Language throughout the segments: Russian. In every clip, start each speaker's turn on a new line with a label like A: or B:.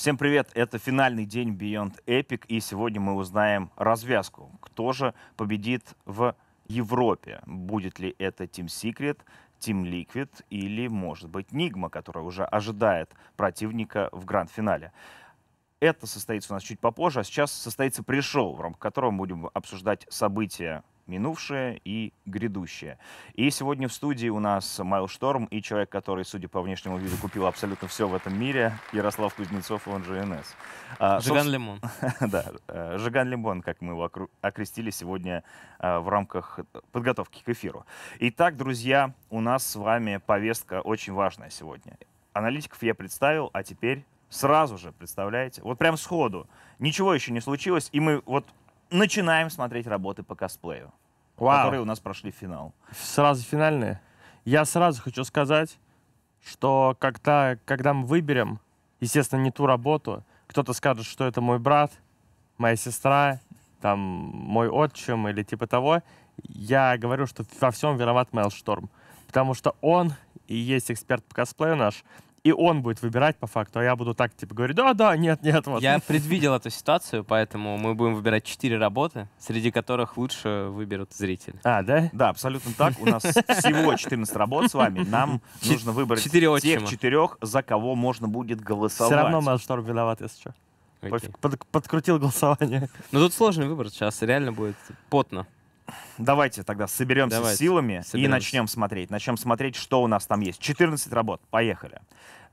A: Всем привет! Это финальный день Beyond Epic, и сегодня мы узнаем развязку. Кто же победит в Европе? Будет ли это Team Secret, Team Liquid или, может быть, Nigma, которая уже ожидает противника в гранд-финале? Это состоится у нас чуть попозже, а сейчас состоится пришел, в рамках которого мы будем обсуждать события минувшее и грядущее. И сегодня в студии у нас Майл Шторм и человек, который, судя по внешнему виду, купил абсолютно все в этом мире, Ярослав Кузнецов, он же НС. А, Жиган собственно... Лимон. да, э, Жиган Лимон, как мы его окрестили сегодня э, в рамках подготовки к эфиру. Итак, друзья, у нас с вами повестка очень важная сегодня. Аналитиков я представил, а теперь сразу же, представляете? Вот прям сходу. Ничего еще не случилось, и мы вот начинаем смотреть работы по косплею. Вау. которые у нас прошли финал.
B: Сразу финальные? Я сразу хочу сказать, что когда, когда мы выберем, естественно, не ту работу, кто-то скажет, что это мой брат, моя сестра, там, мой отчим или типа того, я говорю, что во всем виноват Майл Шторм. Потому что он и есть эксперт по косплею наш, и он будет выбирать по факту, а я буду так, типа, говорить, да-да, нет-нет. Вот. Я предвидел
C: эту ситуацию, поэтому мы будем выбирать четыре работы, среди которых лучше выберут зрители.
B: А, да? Да, абсолютно так. У нас всего 14 работ с вами. Нам
A: нужно выбрать тех четырех, за кого можно будет голосовать. Все равно
B: Мелшторм виноват, если что. Под, подкрутил голосование.
A: Ну тут сложный выбор сейчас, реально будет потно давайте тогда соберемся давайте, силами соберемся. и начнем смотреть. Начнем смотреть, что у нас там есть. 14 работ, поехали.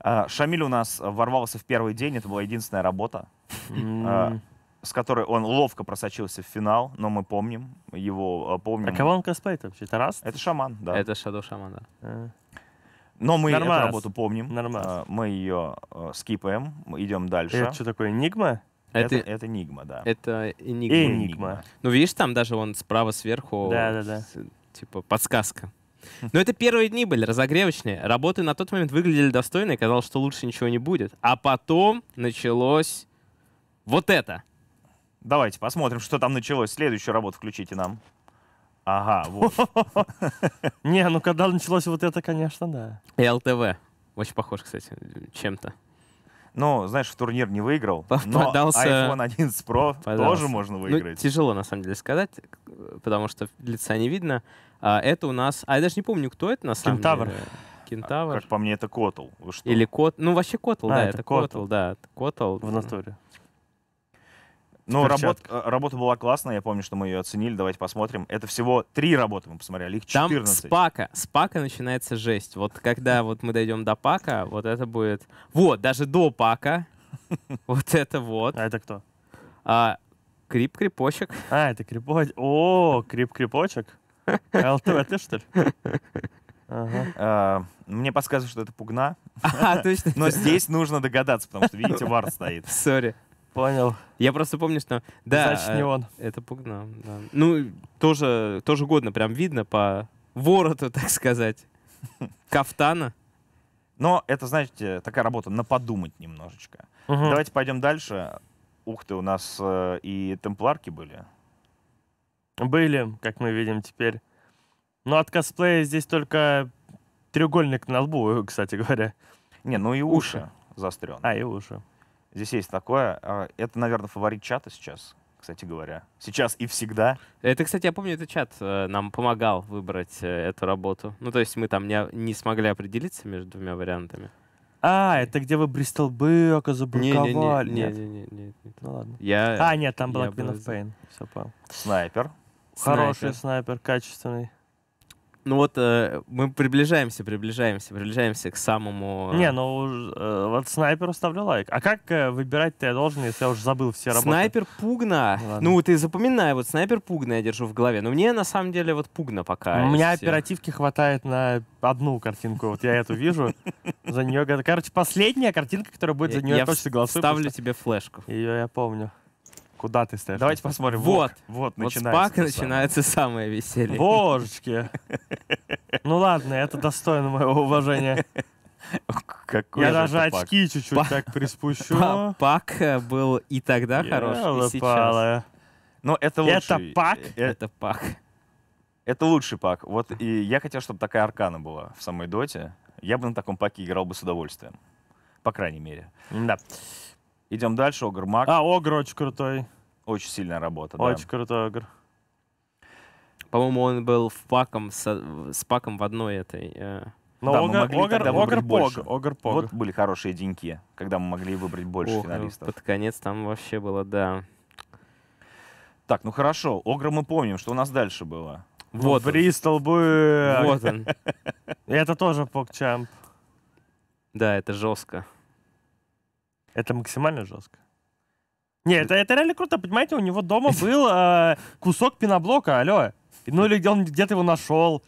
A: А, Шамиль у нас ворвался в первый день, это была единственная работа, mm. с которой он ловко просочился в финал, но мы помним, его а, помним. А кого он косплеит вообще? раз? Это шаман, да. Это Шадо Шаман, да. Но мы Нормас. эту работу помним. Нормально. Мы ее скипаем, идем дальше. Это что такое, Нигма? Это, это, это Enigma, да. Это Enigma. Enigma.
C: Ну, видишь, там даже он справа сверху... Да-да-да.
A: Типа подсказка.
C: Но это первые дни были разогревочные. Работы на тот момент выглядели достойно, и казалось, что лучше ничего не
A: будет. А потом началось вот это. Давайте посмотрим, что там началось. Следующую работу включите нам. Ага, вот.
B: Не, ну когда началось вот это, конечно, да.
A: И ЛТВ. Очень похож, кстати, чем-то.
C: Ну, знаешь, в турнир не выиграл, Попадался... но iPhone 11 Pro Попадался. тоже можно ну, выиграть. Ну, тяжело, на самом деле, сказать, потому что лица не видно. А это у нас... А я даже не помню, кто это на самом Кентавр. деле. А, Кентавр. Как по мне, это Котл. Или Кот... Ну, вообще Котл, а, да, это, это Котл, да.
A: Котл. В натуре. Ну, работ, э, работа была классная, я помню, что мы ее оценили, давайте посмотрим. Это всего три работы мы посмотрели, а их 14. Там с
C: пака, с пака начинается жесть. Вот когда вот мы дойдем до пака, вот это будет... Вот, даже до пака, вот это вот. А это кто? А,
B: Крип-крипочек. А, это крипочек. О, крип-крипочек. ЛТВ, а ты что ли? А, мне подсказывают, что это пугна. А, точно. Но здесь
C: нужно догадаться, потому что, видите, вар стоит. Сори понял. Я просто помню, что... Да, Значит, не э, он. Это пугно, да. Ну, тоже, тоже годно, прям видно по вороту,
A: так сказать. Кафтана. Но это, знаете, такая работа на подумать немножечко. Угу. Давайте пойдем дальше. Ух ты, у нас э, и темпларки были. Были, как мы видим теперь. Но ну, от косплея здесь только треугольник на лбу, кстати говоря. Не, ну и уши, уши. заострен. А, и уши. Здесь есть такое. А, это, наверное, фаворит чата сейчас, кстати говоря. Сейчас и всегда. Это, кстати, я помню, этот чат э, нам помогал выбрать э, эту
C: работу. Ну, то есть мы там не, не смогли определиться между двумя вариантами.
B: А, это где вы Бристол Бека заблоковали? Нет, нет, нет, нет. Не, ну ладно. Я, а, нет, там была Queen of Pain.
A: Все, понял. Снайпер.
B: Хороший снайпер, качественный. Ну вот э, мы приближаемся, приближаемся, приближаемся к самому... Не, э, ну э, вот снайперу ставлю лайк. А как э, выбирать-то я должен, если я уже забыл все работы? Снайпер Пугна. Ладно. Ну ты
C: запоминай, вот снайпер Пугна я держу в голове. Но мне на самом деле вот Пугна пока. У меня всех. оперативки
B: хватает на одну картинку. Вот я эту вижу. За нее... Короче, последняя картинка, которая будет за нее точно голосую. ставлю тебе флешку. Ее я помню. Куда ты ставишь? Давайте посмотрим. Вот. Вот, вот начинается. Вот с пака начинается самое веселье. Божечки. Ну ладно, это достойно моего уважения. Какой Я даже очки чуть-чуть так приспущу. Пак э, был и тогда хороший, и сейчас.
A: Но это лучший. Это пак? Э, это пак. Это лучший пак. Вот и я хотел, чтобы такая аркана была в самой доте. Я бы на таком паке играл бы с удовольствием. По крайней мере. Да. Идем дальше, Огр Маг. А, Огр очень крутой. Очень сильная работа, Очень да.
C: крутой Огр. По-моему, он был в паком со, с паком в одной этой... Э... Но да, Огр, мы могли Огр, тогда
A: Огр, больше. Огр, Пог. Вот были хорошие деньки, когда мы могли выбрать больше Ох, финалистов.
C: Под конец там вообще было, да.
A: Так, ну хорошо. Огра мы помним, что у нас дальше было. Вот ну, Бристол был. Вот он.
B: Это тоже Пок Чамп.
A: Да, это жестко.
B: Это максимально жестко. Нет, это, э, это реально круто, понимаете, у него дома был э, кусок пеноблока, алло. Ну или где он где-то его нашел.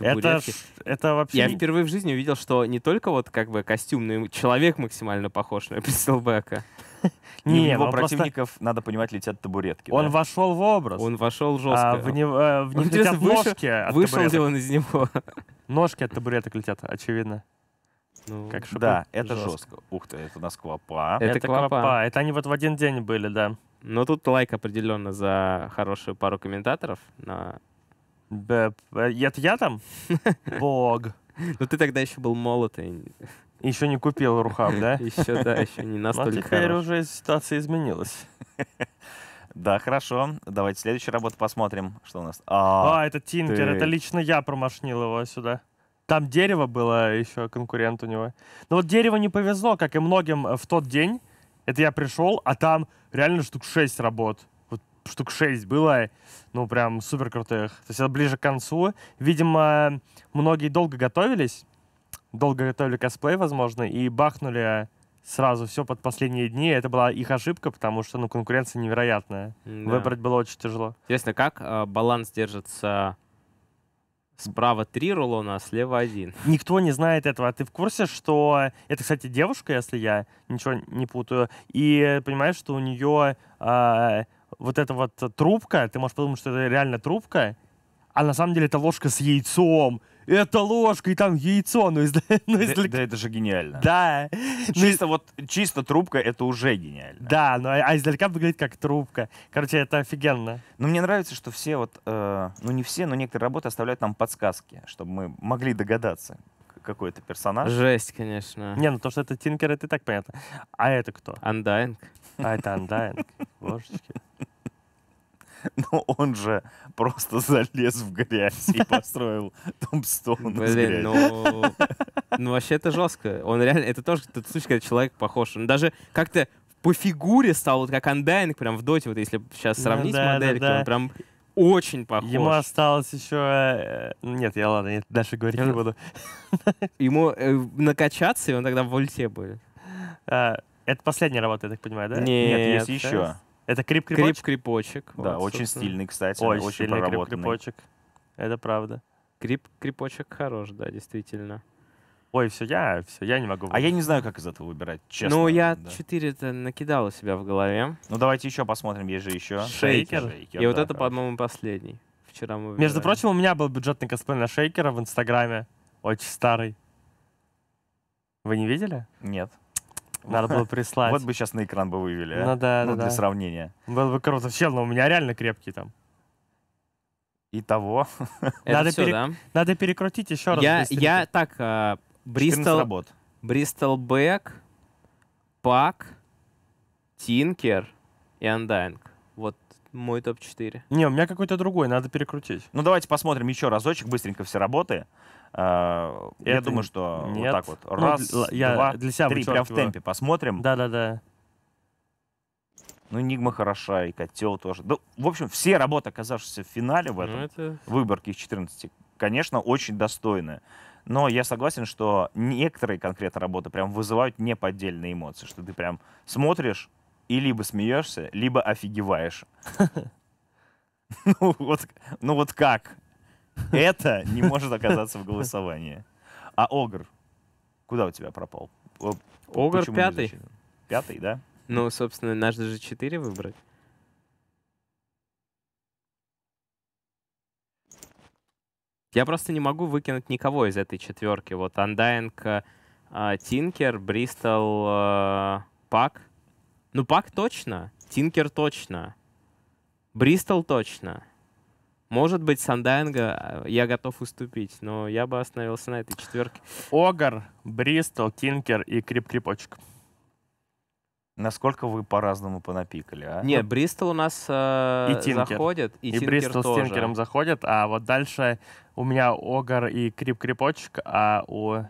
B: Это, это вообще... Я
C: впервые в жизни увидел, что не только вот как бы костюмный человек максимально
A: похож на Пистолбека.
C: Не, его противников,
A: надо понимать, летят табуретки. Он вошел в образ. Он вошел жестко. А, в, не,
B: а, в них летят ножки Вышел ли он из него? Ножки от табуреток летят, очевидно. Ну, как шипы. Да, это жестко. жестко. Ух
A: ты, это у нас Это, это
B: Это они вот в один день были, да. Но ну, тут лайк определенно
C: за хорошую пару комментаторов. На...
A: Б... Это я
C: там?
B: Бог. Ну ты тогда еще был молод и... Еще не купил рухам, да? Еще, да, еще не ну, а настолько. А теперь
A: уже ситуация изменилась. Да, хорошо. Давайте следующую работу посмотрим. Что у нас? А, а это Тинкер. Это
B: лично я промашнил его сюда. Там дерево было еще конкурент у него. Но вот дерево не повезло, как и многим э, в тот день. Это я пришел, а там реально штук 6 работ. Вот штук 6 было, ну прям супер крутых. То есть это ближе к концу. Видимо, многие долго готовились. Долго готовили косплей, возможно, и бахнули сразу все под последние дни. Это была их ошибка, потому что ну, конкуренция невероятная. Да. Выбрать было очень тяжело.
C: Интересно, как э, баланс держится Справа три рулона, а слева один.
B: Никто не знает этого. А ты в курсе, что... Это, кстати, девушка, если я ничего не путаю. И понимаешь, что у нее э, вот эта вот трубка, ты можешь подумать, что это реально трубка, а на самом деле это ложка с яйцом это ложка, и там яйцо, ну, из... ну из... Да, да это же гениально. Да. Чисто ну,
A: вот, чисто трубка, это уже гениально.
B: Да, ну, а издалека выглядит как трубка. Короче, это
A: офигенно. Но мне нравится, что все вот, э, ну не все, но некоторые работы оставляют нам подсказки, чтобы мы могли догадаться, какой это персонаж. Жесть, конечно. Не,
B: ну то, что это Тинкер, это и так понятно. А это кто? Андайнг. А это Андайнг. Божечки.
A: Но он же просто залез в грязь и построил Томпстоун Блин, ну...
C: Ну, вообще это жестко. Он реально... Это тоже
A: тот случай, когда человек
C: похож. Он даже как-то по фигуре стал вот как Андайнг, прям в доте, вот если сейчас ну сравнить ну, да, модельки, да, да. он прям
B: очень похож. Ему осталось еще... Э, нет, я ладно, я дальше говорить не буду. Ему э, накачаться, и он тогда в ульте будет. А, это последняя работа, я так понимаю, да? Нет есть еще. Это крип-крипочек? Крип-крипочек. Да, вот, очень собственно. стильный, кстати. Очень, очень стильный крип-крипочек. Это правда. Крип-крипочек
C: хорош, да, действительно.
B: Ой, все, я, все, я не могу. Выбрать. А я не знаю, как из этого выбирать,
C: честно. Ну, я да. то накидал у себя в голове. Ну, давайте еще посмотрим, есть же еще. Шейкер. шейкер. И да, вот это, по-моему, последний. Вчера мы выбирали. Между
B: прочим, у меня был бюджетный косплей на шейкера в Инстаграме. Очень старый. Вы не видели? Нет.
A: Надо было прислать. Вот бы сейчас на экран бы вывели. А. Ну да, ну, да. Для да. сравнения.
B: Было бы круто. Чел, но ну, у меня реально крепкий там.
A: И того. Надо, пере...
B: да? Надо перекрутить еще раз. Я, я
C: так, Бристол... Бристол Бэк, Пак, Тинкер и Андайнг. Вот мой
A: топ-4.
B: Не, у меня какой-то другой, надо перекрутить.
A: Ну, давайте посмотрим еще разочек быстренько все работы. А, я думаю, что нет. вот так вот. Ну, Раз, ну, я два, для себя три. Прям в темпе посмотрим. Да-да-да. Ну, Нигма хороша, и Котел тоже. Да, в общем, все работы, оказавшиеся в финале в ну, этом ну, это... выборке из 14, конечно, очень достойные. Но я согласен, что некоторые конкретно работы прям вызывают неподдельные эмоции, что ты прям смотришь и либо смеешься, либо офигеваешь. Ну вот, ну вот как? Это не может оказаться в голосовании. А Огр, куда у тебя пропал? Огр Почему пятый. Пятый, да?
C: Ну, собственно, нас же четыре выбрать. Я просто не могу выкинуть никого из этой четверки. Вот Undying, а, Тинкер, Бристол, а, Пак. Ну, Пак точно. Тинкер точно. Бристол точно. Может быть, Сандайнга э, я готов уступить, но я бы остановился на этой четверке. Огар,
B: Бристол, Тинкер и Крип-Крипочек.
A: Насколько вы по-разному понапикали, а? Нет, ну, Бристол
B: у нас э, и Тинкер. заходит, и, и Тинкер Бристол тоже. с Тинкером заходит, а вот дальше у меня Огар и Крип-Крипочек, а у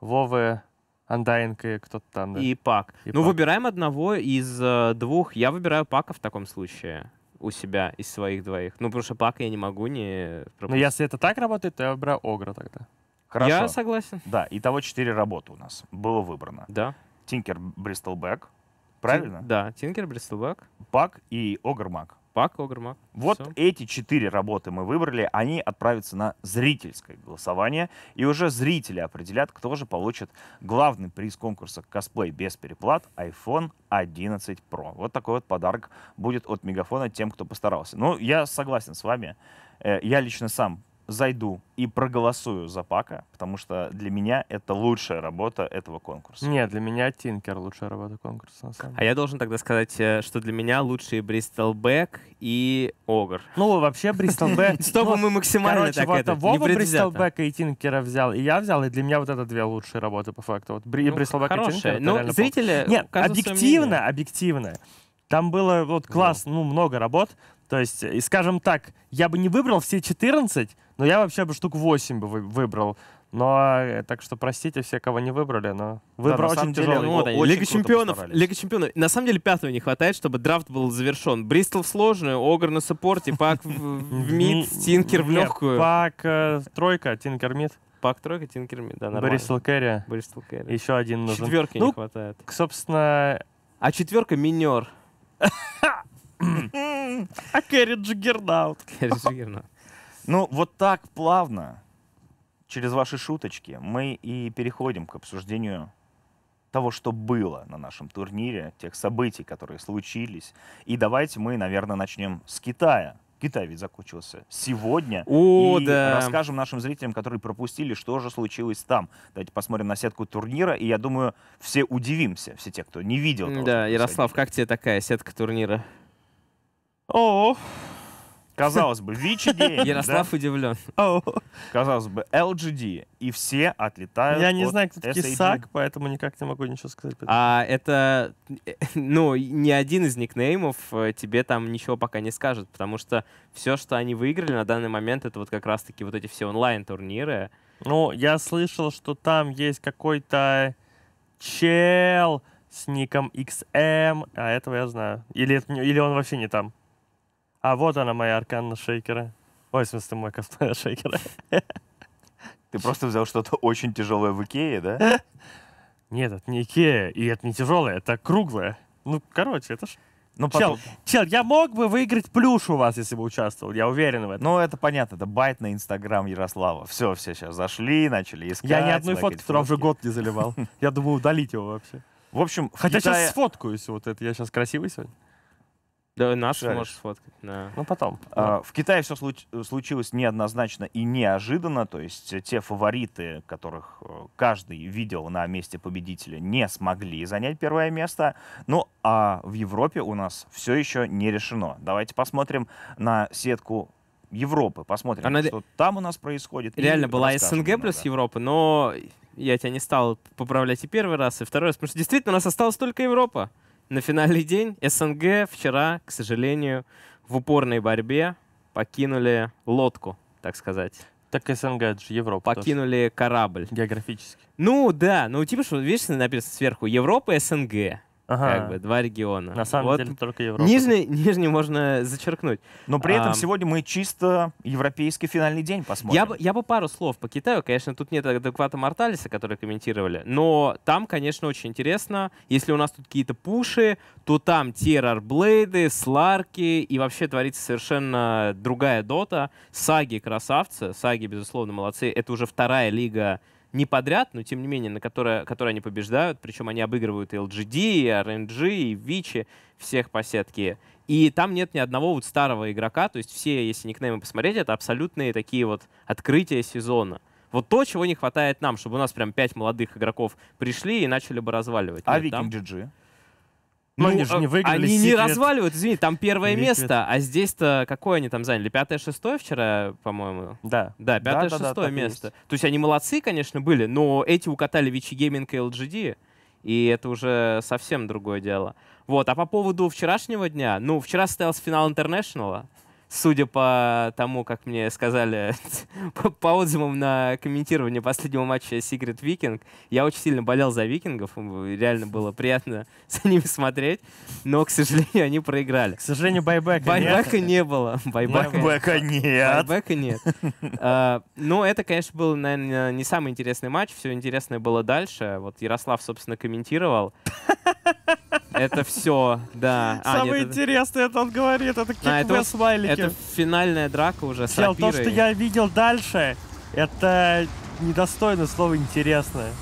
B: Вовы Андайнг и кто-то там. Да? И
C: Пак. И ну, пак. выбираем одного из э, двух. Я выбираю Пака в таком случае у себя из своих двоих. Ну, потому что пак я не могу не пропустить. Но ну, если это так работает,
B: то я выбираю Огра
A: тогда. Хорошо. Я согласен. Да, и того четыре работы у нас было выбрано. Да. Тинкер Бристлбэк, правильно? Тин, да, Тинкер Бристлбэк. Пак и Огр Мак. Пак, Огрмак. Вот все. эти четыре работы мы выбрали, они отправятся на зрительское голосование, и уже зрители определят, кто же получит главный приз конкурса «Косплей без переплат» iPhone 11 Pro. Вот такой вот подарок будет от Мегафона тем, кто постарался. Ну, я согласен с вами. Э, я лично сам зайду и проголосую за Пака, потому что для меня это лучшая работа этого конкурса. Нет, для меня Тинкер лучшая работа конкурса. На самом деле.
C: А я должен тогда сказать, э, что для меня лучшие Бристол Бристолбэк
B: и Огр. Ну, вообще Бристол Бристолбэк... Чтобы мы максимально так это... Вова Бристолбека и Тинкера взял, и я взял, и для меня вот это две лучшие работы по факту. Вот ну, и Бристолбэк и Тинкер. Ну, зрители... Нет, объективно, объективно. Там было вот класс, ну, ну много работ, то есть, скажем так, я бы не выбрал все 14, ну, я вообще бы штук 8 бы выбрал. Но э, так что простите все, кого не выбрали, но выбор да, очень тяжелый. Деле, ну, вот они, Лига чемпионов,
C: Лига чемпионов. На самом деле пятого не хватает, чтобы драфт был завершен. Бристол в сложную, Огр
B: на саппорте, Пак в мид, Тинкер в легкую. Пак э, тройка, Тинкер мид. Пак тройка, Тинкер мид, да, нормально. Бристол Керри, Бристол Керри. Еще один нужен. Четверки не ну, хватает.
C: Собственно... А четверка минер.
B: А
A: Керри Джиггернаут. Кэрри Джиггернаут. Ну, вот так плавно, через ваши шуточки, мы и переходим к обсуждению того, что было на нашем турнире, тех событий, которые случились. И давайте мы, наверное, начнем с Китая. Китай ведь закончился сегодня. О, и да. расскажем нашим зрителям, которые пропустили, что же случилось там. Давайте посмотрим на сетку турнира, и я думаю, все удивимся, все те, кто не видел. Того, да, Ярослав,
C: как тебе такая сетка турнира?
B: -о. Казалось бы, ВИЧ-идея. Ярослав да?
A: удивлен. Казалось бы, LGD. И все отлетают Я не от знаю, кто такие САК,
B: поэтому никак не могу ничего сказать.
A: А
C: это, э, ну, ни один из никнеймов э, тебе там ничего пока не скажет, потому что все, что они выиграли на данный момент, это вот как раз-таки вот эти все онлайн-турниры.
B: Ну, я слышал, что там есть какой-то чел с ником XM, эм, а этого я знаю. Или, или он вообще не там? А вот она моя аркана шейкера. Ой, в смысле, мой косплей шейкера. Ты просто взял что-то очень тяжелое в Икее, да? Нет, это не Икея, и это не тяжелое, это круглое. Ну, короче, это ж... Ну, потом... чел, чел, я мог бы выиграть плюш
A: у вас, если бы участвовал, я уверен в этом. Ну, это понятно, это байт на Инстаграм Ярослава. Все, все сейчас зашли, начали искать. Я ни одной фотки, фотки. которую уже
B: год не заливал. Я думаю, удалить его вообще. В общем, Хотя сейчас сфоткаюсь, вот это я сейчас красивый сегодня. Да, наш Шаришь. можешь сфоткать. Да. Ну, потом. Да. А,
A: в Китае все случ э, случилось неоднозначно и неожиданно. То есть э, те фавориты, которых э, каждый видел на месте победителя, не смогли занять первое место. Ну, а в Европе у нас все еще не решено. Давайте посмотрим на сетку Европы. Посмотрим, Она... что там у нас происходит. Реально была СНГ
C: много. плюс Европа, но я тебя не стал поправлять и первый раз, и второй раз, потому что действительно у нас осталась только Европа на финальный день СНГ вчера, к сожалению, в упорной борьбе покинули лодку, так сказать. Так СНГ, это же Европа. Покинули тоже. корабль. Географически. Ну да, ну типа, что видишь, написано сверху Европа СНГ. Ага. Как бы два региона. На самом вот деле только Европа. Нижний, нижний можно зачеркнуть.
A: Но при этом а, сегодня мы чисто
C: европейский финальный день посмотрим. Я бы, я бы пару слов по Китаю. Конечно, тут нет адеквата Марталиса, который комментировали. Но там, конечно, очень интересно. Если у нас тут какие-то пуши, то там террорблейды, сларки и вообще творится совершенно другая дота. Саги красавцы. Саги, безусловно, молодцы. Это уже вторая лига не подряд, но тем не менее, на которые, которые они побеждают. Причем они обыгрывают и LGD, и RNG, и Вичи, всех по сетке. И там нет ни одного вот старого игрока. То есть все, если никнеймы посмотреть, это абсолютные такие вот открытия сезона. Вот то, чего не хватает нам, чтобы у нас прям пять молодых игроков пришли и начали бы разваливать. А Викинг GG?
A: ну, они а же не выиграли. Они секрет. не разваливают, извини, там первое Liquid. место,
C: а здесь-то какое они там заняли? Пятое, шестое вчера, по-моему? Да. Да, пятое, да, шестое да, да, место. Есть. То есть они молодцы, конечно, были, но эти укатали Вичи Гейминг и LGD, и это уже совсем другое дело. Вот, а по поводу вчерашнего дня, ну, вчера состоялся финал Интернешнала, судя по тому, как мне сказали по, по отзывам на комментирование последнего матча Secret Викинг, я очень сильно болел за викингов, реально было приятно за ними смотреть, но, к сожалению, они проиграли. К сожалению, байбека, байбека нет. не было. Байбека, байбека нет. Байбека нет. а, ну, это, конечно, был, наверное, не самый интересный матч, все интересное было дальше. Вот Ярослав, собственно, комментировал. Это все, да. А, Самое
B: интересное, это он говорит, это а, кикбэк смайлики. Это
C: финальная драка уже Чел, с то, что я
B: видел дальше, это недостойно слово «интересное».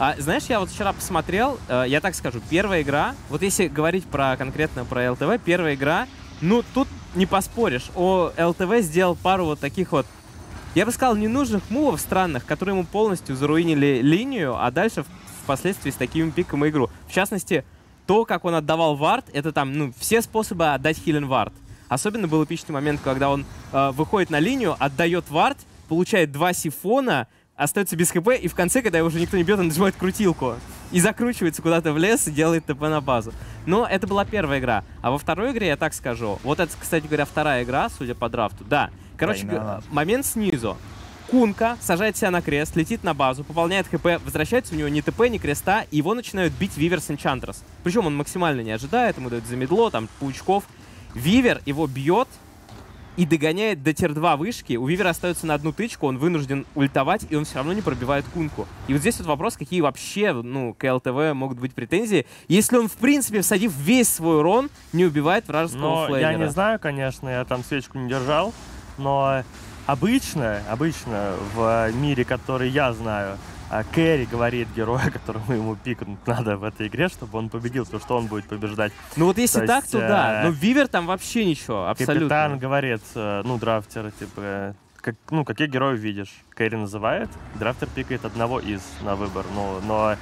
C: А, знаешь, я вот вчера посмотрел, э, я так скажу, первая игра, вот если говорить про конкретно про ЛТВ, первая игра, ну, тут не поспоришь, о, ЛТВ сделал пару вот таких вот я бы сказал, ненужных мувов странных, которые ему полностью заруинили линию, а дальше впоследствии с таким пиком игру. В частности, то, как он отдавал вард, это там, ну, все способы отдать хилен вард. Особенно был эпичный момент, когда он э, выходит на линию, отдает вард, получает два сифона, остается без хп, и в конце, когда его уже никто не бьет, он нажимает крутилку. И закручивается куда-то в лес и делает ТП на базу. Но это была первая игра. А во второй игре я так скажу. Вот это, кстати говоря, вторая игра, судя по драфту. Да. Короче, момент снизу. Кунка сажает себя на крест, летит на базу, пополняет хп, возвращается у него ни ТП, ни креста, и его начинают бить Виверс Энчантрес. Причем он максимально не ожидает, ему дают замедло, там, паучков. Вивер его бьет и догоняет до тир-2 вышки. У Вивера остается на одну тычку, он вынужден ультовать, и он все равно не пробивает кунку. И вот здесь вот вопрос, какие вообще, ну, к ЛТВ могут быть претензии, если
B: он, в принципе, всадив весь свой урон, не убивает вражеского Но флейнера. я не знаю, конечно, я там свечку не держал, но Обычно, обычно в мире, который я знаю, а, Кэрри говорит герою, которому ему пикнуть надо в этой игре, чтобы он победил, то что он будет побеждать. Ну вот если то так, есть, то да. Э, но Вивер там вообще ничего, абсолютно. Капитан говорит, э, ну, драфтер, типа, как, ну, каких героев видишь? Кэрри называет, драфтер пикает одного из на выбор. Ну, но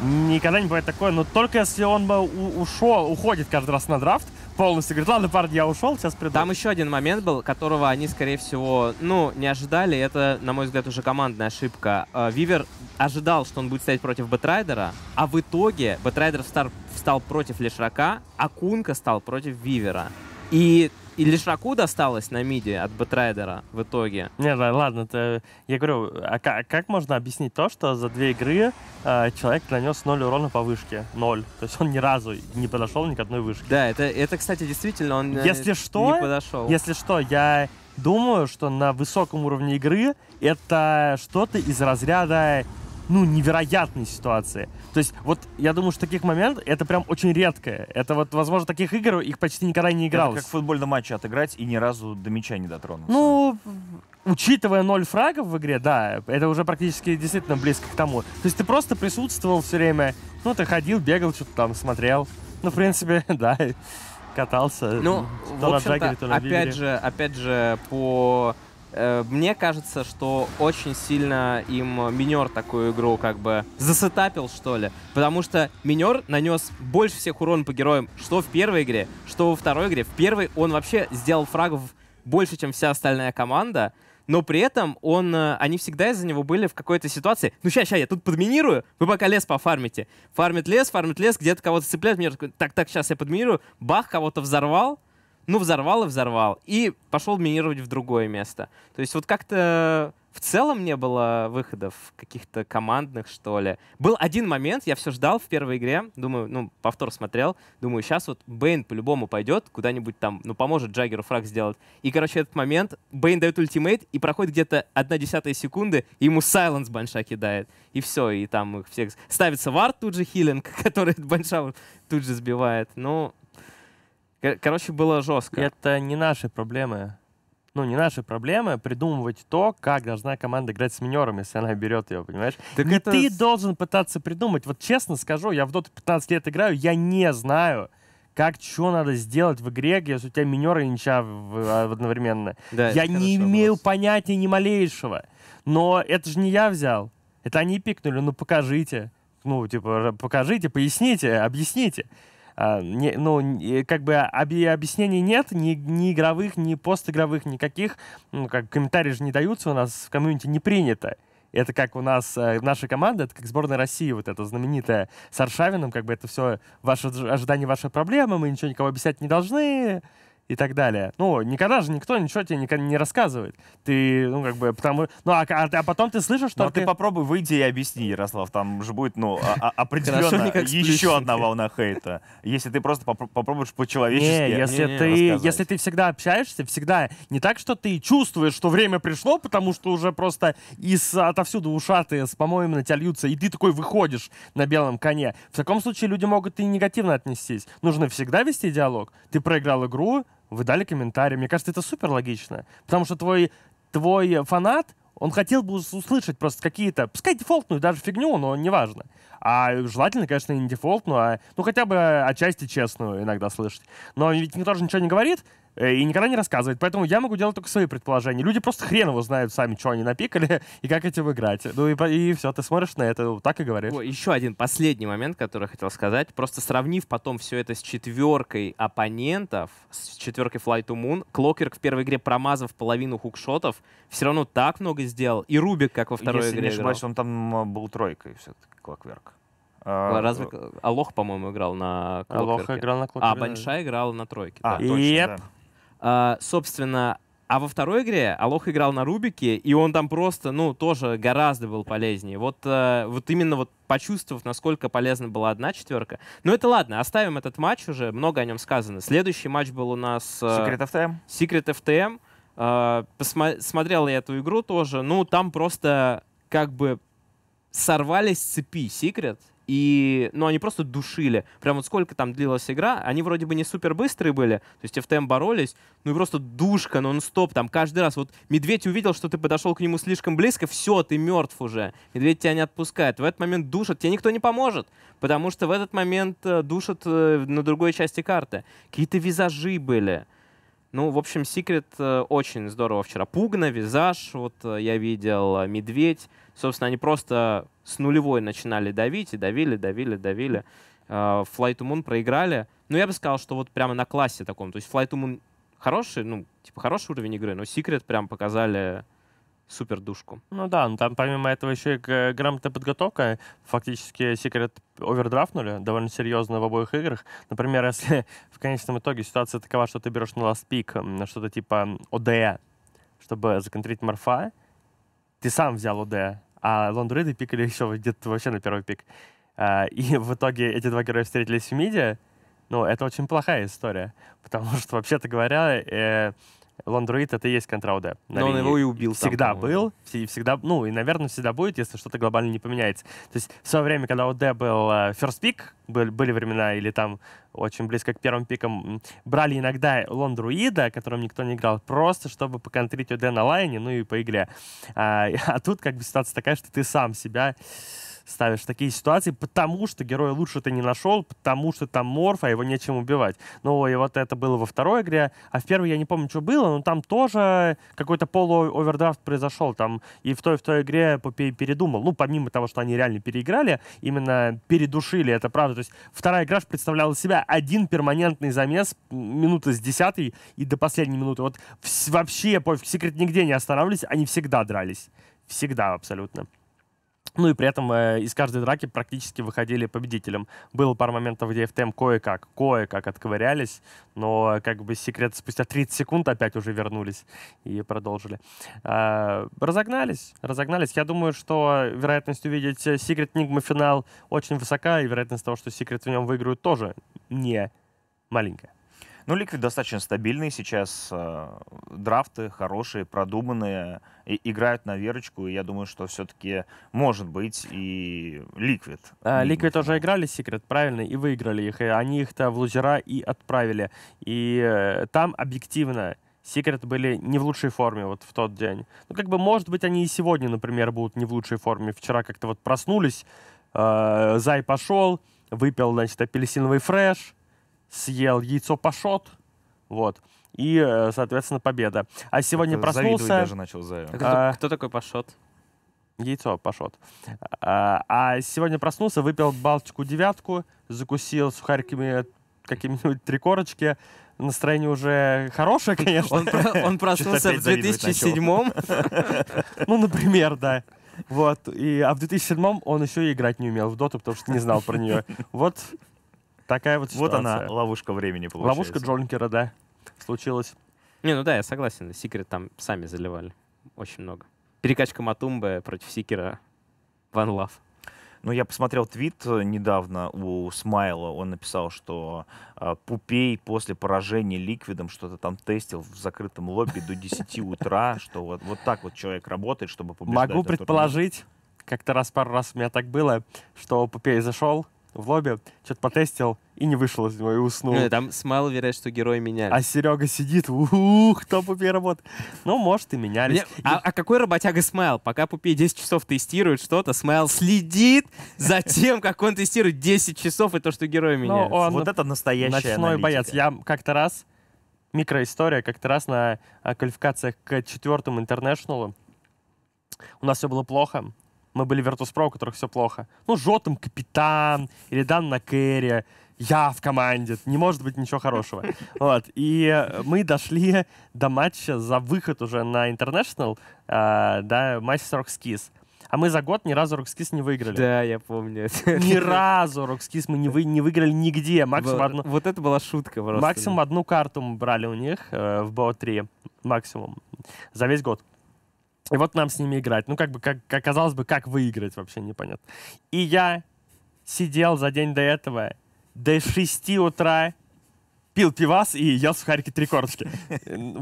B: никогда не бывает такое, но только если он бы ушел, уходит каждый раз на драфт, полностью. Говорит, ладно, парни, я ушел, сейчас приду. Там еще один
C: момент был, которого они, скорее всего, ну, не ожидали. Это, на мой взгляд, уже командная ошибка. Э, Вивер ожидал, что он будет стоять против Бэтрайдера, а в итоге Бэтрайдер встал против Лешрака, а Кунка стал против Вивера. И и Лишаку
B: досталось на миде от Бэтрайдера в итоге. Не, да, ладно, ты, я говорю, а как, как можно объяснить то, что за две игры э, человек нанес ноль урона по вышке? ноль, То есть он ни разу не подошел ни к одной вышке. Да, это, это кстати, действительно, он э, если э, что, не подошел. Если что, я думаю, что на высоком уровне игры это что-то из разряда ну, невероятной ситуации. То есть, вот я думаю, что таких моментов это прям очень редкое. Это вот, возможно, таких игр их почти никогда не играл. как в
A: футбольном матче отыграть и ни разу до мяча не дотронуться.
B: Ну, учитывая ноль фрагов в игре, да, это уже практически действительно близко к тому. То есть ты просто присутствовал все время, ну, ты ходил, бегал, что-то там смотрел. Ну, в принципе, да, катался. Ну, то в общем-то, опять же,
C: опять же, по Э, мне кажется, что очень сильно им Минер такую игру как бы засетапил, что ли. Потому что Минер нанес больше всех урон по героям, что в первой игре, что во второй игре. В первой он вообще сделал фрагов больше, чем вся остальная команда. Но при этом он, э, они всегда из-за него были в какой-то ситуации. Ну, сейчас, сейчас, я тут подминирую, вы пока лес пофармите. Фармит лес, фармит лес, где-то кого-то цепляет. Мне так, так, сейчас я подминирую. Бах, кого-то взорвал ну, взорвал и взорвал, и пошел минировать в другое место. То есть вот как-то в целом не было выходов каких-то командных, что ли. Был один момент, я все ждал в первой игре, думаю, ну, повтор смотрел, думаю, сейчас вот Бейн по-любому пойдет куда-нибудь там, ну, поможет Джаггеру фраг сделать. И, короче, этот момент, Бейн дает ультимейт, и проходит где-то одна десятая секунды, и ему Сайленс Банша кидает. И все, и там их всех... Ставится Вар тут же хилинг, который Банша
B: тут же сбивает. Ну, короче, было жестко. Это не наши проблемы. Ну, не наши проблемы придумывать то, как должна команда играть с минером, если она берет ее, понимаешь? Так не это... ты должен пытаться придумать. Вот честно скажу, я в Dota 15 лет играю, я не знаю, как что надо сделать в игре, если у тебя минер и нича одновременно. Да, я не имею вопрос. понятия ни малейшего. Но это же не я взял. Это они пикнули, ну покажите. Ну, типа, покажите, поясните, объясните. А, не, ну, как бы объяснений нет, ни, ни игровых, ни постигровых, никаких. Ну, как комментарии же не даются у нас в комьюнити, не принято. Это как у нас, э, наша команда, это как сборная России, вот эта знаменитая с Аршавиным, как бы это все ваше ожидание, ваши проблемы, мы ничего никого объяснять не должны, и так далее. Ну, никогда же никто ничего тебе никогда не рассказывает. Ты,
A: ну, как бы, потому... Ну, а, а, а потом ты слышишь, что... Ну, а ты... ты попробуй выйти и объясни, Ярослав. Там же будет, ну, а, а, определенно еще одна волна хейта. Если ты просто попробуешь по-человечески Не, если ты,
B: если ты всегда общаешься, всегда не так, что ты чувствуешь, что время пришло, потому что уже просто из отовсюду ушаты с помоями на тебя льются, и ты такой выходишь на белом коне. В таком случае люди могут и негативно отнестись. Нужно всегда вести диалог. Ты проиграл игру, вы дали комментарий. Мне кажется, это супер логично. Потому что твой, твой фанат, он хотел бы услышать просто какие-то, пускай дефолтную даже фигню, но неважно. А желательно, конечно, не дефолтную, а, ну, хотя бы а, отчасти честную иногда слышать. Но ведь никто же ничего не говорит, э, и никогда не рассказывает. Поэтому я могу делать только свои предположения. Люди просто хрен его знают сами, что они напикали и как этим играть. Ну и, и все, ты смотришь на это, так и говоришь. О,
C: еще один последний момент, который я хотел сказать. Просто сравнив потом все это с четверкой оппонентов, с четверкой Flight to Moon, Клокерк в первой игре промазав половину хукшотов, все равно так много сделал. И Рубик, как во второй Если игре. Если не ошибаюсь,
A: играл. он там а, был тройкой все-таки. Клокверк. А, э, Разве Алох, по-моему, играл
C: на Клокверке? Алох играл на а, Клокверке. А Банша играл на тройке. А, да. точно, да. А, собственно, а во второй игре Алох играл на Рубике, и он там просто, ну, тоже гораздо был полезнее. Вот, э, вот именно вот почувствовав, насколько полезна была одна четверка. Ну это ладно, оставим этот матч уже, много о нем сказано. Следующий матч был у нас... Э, Secret FTM. Secret FTM. Э, посмотрел я эту игру тоже. Ну, там просто как бы сорвались с цепи Секрет, и, ну, они просто душили. Прям вот сколько там длилась игра, они вроде бы не супер быстрые были, то есть FTM боролись, ну и просто душка нон-стоп, там каждый раз. Вот медведь увидел, что ты подошел к нему слишком близко, все, ты мертв уже. Медведь тебя не отпускает. В этот момент душат, тебе никто не поможет, потому что в этот момент э, душат э, на другой части карты. Какие-то визажи были. Ну, в общем, секрет э, очень здорово вчера. Пугна, визаж, вот я видел медведь. Собственно, они просто с нулевой начинали давить и давили, давили, давили. А, Flight to Moon проиграли. Но ну, я бы сказал, что вот прямо на классе таком. То есть Flight to Moon хороший, ну, типа хороший уровень игры, но Secret прям показали супер душку.
B: Ну да, но ну там помимо этого еще и грамотная подготовка. Фактически секрет овердрафнули довольно серьезно в обоих играх. Например, если в конечном итоге ситуация такова, что ты берешь на ласт пик, на что-то типа ОДЭ, чтобы законтрить морфа, ты сам взял УД, а лондруиды пикали еще где-то вообще на первый пик. А, и в итоге эти два героя встретились в миде. Ну, это очень плохая история, потому что, вообще-то говоря, э, Лондроид Android это есть контра D. Но линии. он его и убил. Всегда сам, был, и всегда, ну и, наверное, всегда будет, если что-то глобально не поменяется. То есть в свое время, когда у был э, First пик были, были времена, или там очень близко к первым пикам, брали иногда лондруида, которым никто не играл, просто чтобы поконтрить ОД на лайне, ну и по игле. А, а тут как бы ситуация такая, что ты сам себя ставишь такие ситуации, потому что героя лучше ты не нашел, потому что там морф, а его нечем убивать. Ну и вот это было во второй игре, а в первой я не помню, что было, но там тоже какой-то полуовердрафт произошел, там и в той, в той игре передумал. Ну, помимо того, что они реально переиграли, именно передушили, это правда. То есть вторая игра представляла себя один перманентный замес минуты с десятой и до последней минуты. Вот вообще пофиг, секрет нигде не останавливались, они всегда дрались. Всегда абсолютно. Ну и при этом э, из каждой драки практически выходили победителем. Было пару моментов, где FTM кое-как, кое-как отковырялись, но как бы секрет спустя 30 секунд опять уже вернулись и продолжили. Э, разогнались, разогнались. Я думаю, что вероятность увидеть Secret Enigma финал очень высока, и вероятность того, что Secret в нем выиграют, тоже
A: не маленькая. Ну, ликвид достаточно стабильный сейчас. А, драфты хорошие, продуманные, и, играют на верочку. И я думаю, что все-таки может быть и ликвид. А, ликвид уже играли секрет, правильно, и выиграли их. И
B: они их-то в лузера и отправили. И э, там объективно Секрет были не в лучшей форме вот в тот день. Ну, как бы, может быть, они и сегодня, например, будут не в лучшей форме. Вчера как-то вот проснулись, э, Зай пошел, выпил, значит, апельсиновый фреш, съел яйцо пашот, вот, и, э, соответственно, победа. А сегодня Это проснулся... даже начал за... а, кто, а. кто такой пашот? Яйцо пашот. А, а сегодня проснулся, выпил Балтику-девятку, закусил сухариками э, какими нибудь три корочки, настроение уже хорошее, конечно. Он, он проснулся в 2007-м. Ну, например, да. Вот. И, а в 2007 он еще и играть не умел в доту, потому что не знал про нее. Вот Такая вот ситуация. Вот она, ловушка времени получилась. Ловушка Джонкера, да, случилась. Не, ну да, я согласен.
C: Секрет там сами заливали. Очень много. Перекачка Матумбы против Сикера.
A: Ван Лав. Ну, я посмотрел твит э, недавно у Смайла. Он написал, что э, Пупей после поражения ликвидом что-то там тестил в закрытом лобби до 10 утра, что вот, вот так вот человек работает, чтобы побеждать. Могу предположить,
B: как-то раз пару раз у меня так было, что Пупей зашел, в лобби, что-то потестил, и не вышел из него, ну, и уснул. Ну, там Смайл малой что герои меняли. А Серега сидит, ух, кто пупи работает. Ну,
C: может, и менялись. Мне... И... А, а какой работяга Смайл? Пока пупи 10 часов тестирует
B: что-то, Смайл следит за тем, как он тестирует 10 часов и то, что герои меняют. Ну, Вот это настоящая Ночной аналитика. боец. Я как-то раз, микроистория, как-то раз на а, квалификациях к четвертому интернешнлу, у нас все было плохо, мы были в Virtus.pro, у которых все плохо. Ну, Жотом капитан, или Дан на Керри, я в команде, не может быть ничего хорошего. Вот. И э, мы дошли до матча за выход уже на International, э, да, матч с Rockskis. А мы за год ни разу Рокскиз не выиграли. Да, я помню. Ни разу Рокскиз мы не, вы, не выиграли нигде. Максимум Бо, одну... Вот это была шутка просто. Максимум одну карту мы брали у них э, в БО-3. Максимум. За весь год. И вот нам с ними играть. Ну, как бы, как, казалось бы, как выиграть вообще непонятно. И я сидел за день до этого до 6 утра пил пивас и ел сухарики три корочки.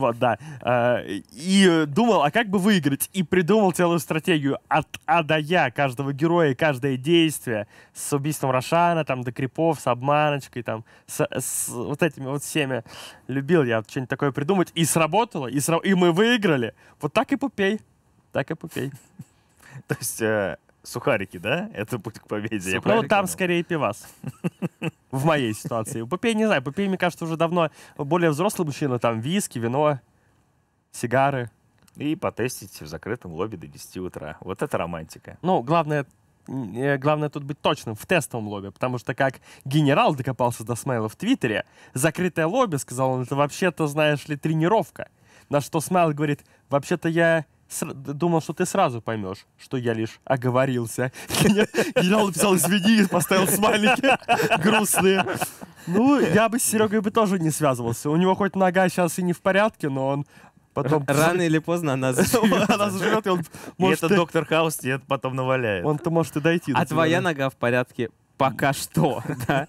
B: Вот, да. Э, и думал, а как бы выиграть? И придумал целую стратегию от А до Я каждого героя, каждое действие с убийством Рошана, там, до крипов, с обманочкой, там, с, с вот этими вот всеми. Любил я что-нибудь такое придумать. И сработало, и, сра... и мы выиграли. Вот так и пупей. Так и пупей.
A: То есть э,
B: Сухарики, да? Это путь к победе. Сухарики, ну, там да. скорее пивас. В моей ситуации. Попей, не знаю, попей, мне кажется, уже давно более взрослый мужчина. Там виски, вино,
A: сигары. И потестить в закрытом лобби до 10 утра. Вот это романтика.
B: Ну, главное, э, главное тут быть точным, в тестовом лобби, потому что как генерал докопался до Смайла в Твиттере, закрытое лобби, сказал он, это вообще-то, знаешь ли, тренировка. На что Смайл говорит, вообще-то я думал, что ты сразу поймешь, что я лишь оговорился. Генерал написал «извини» и поставил смайлики грустные. Ну, я бы с Серегой бы тоже не связывался. У него хоть нога сейчас и не в порядке, но он Потом... Рано или поздно
A: она заживет. она заживет, и И это доктор Хаус тебе потом наваляет.
C: Он-то
B: может и дойти. А твоя
C: нога в порядке пока
B: что, да?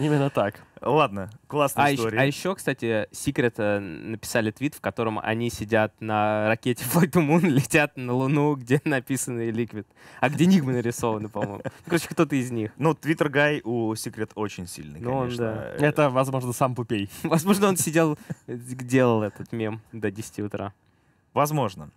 B: Именно так. Ладно,
C: классная а история. Еще, а еще, кстати, Secret э, написали твит, в котором они сидят на ракете Flight to Moon, летят на Луну, где написаны Liquid, а где Нигмы нарисованы, по-моему. Короче, кто-то из них. Ну, твиттер Гай у Secret очень сильный, ну, конечно.
A: Да. Э, Это, возможно, сам Пупей. Возможно, он сидел, э, делал этот мем до 10 утра. Возможно.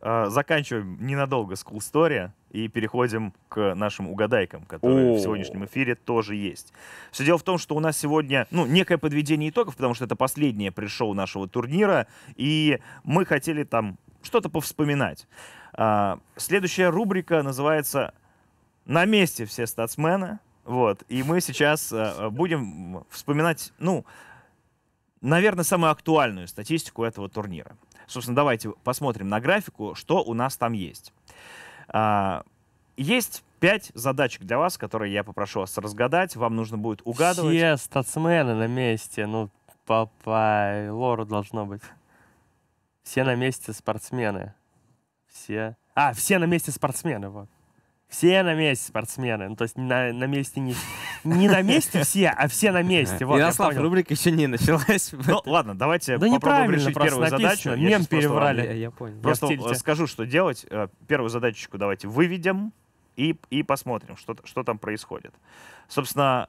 A: А, заканчиваем ненадолго School Story и переходим к нашим угадайкам, которые О. в сегодняшнем эфире тоже есть. Все дело в том, что у нас сегодня, ну, некое подведение итогов, потому что это последнее пришел нашего турнира, и мы хотели там что-то повспоминать. А, следующая рубрика называется «На месте все статсмены». Вот, и мы сейчас а, будем вспоминать, ну, наверное, самую актуальную статистику этого турнира. Собственно, давайте посмотрим на графику, что у нас там есть. А, есть пять задачек для вас, которые я попрошу вас разгадать. Вам нужно будет угадывать.
B: Все статсмены на месте. Ну, по, по лору должно быть. Все на месте спортсмены. Все... А, все на месте спортсмены, вот. Все на месте спортсмены. Ну, то есть на, на месте не не на месте все, а все на месте. Вот, Ярослав, рубрика еще не началась. Ну
A: ладно, давайте да попробуем решить первую задачу. Мем переврали. Я, я понял. Просто я э, скажу, что делать. Э, первую задачечку давайте выведем и, и посмотрим, что, что там происходит. Собственно,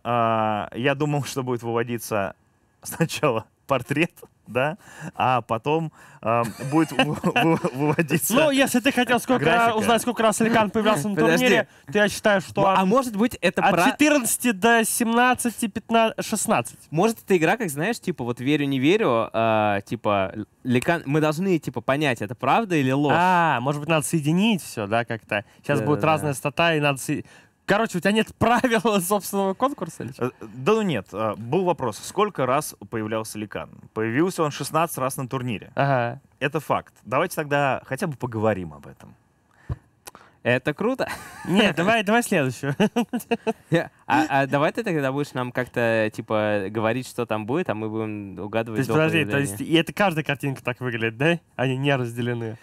A: э, я думал, что будет выводиться сначала портрет, да, а потом э, будет выводиться. Ну, если ты хотел сколько узнать, сколько раз Ликан появлялся на
B: Подожди. турнире, то я считаю, что... А может быть, это... От про... 14 до 17, 15,
C: 16. Может, эта игра, как знаешь, типа, вот верю, не верю, а, типа, Ликан...
B: Мы должны, типа, понять, это правда или ложь. А, может быть, надо соединить все, да, как-то. Сейчас будет разная
A: стата, и надо... Короче, у тебя нет правил собственного конкурса? Или что? Э, да ну нет. А, был вопрос, сколько раз появлялся Ликан? Появился он 16 раз на турнире. Ага. Это факт. Давайте тогда хотя бы поговорим об этом. Это круто.
B: Нет, давай, давай следующую.
C: А, а давай ты тогда будешь нам как-то типа говорить, что там будет, а мы будем угадывать. То есть, подожди, то есть,
A: и это каждая картинка так выглядит, да? Они не разделены.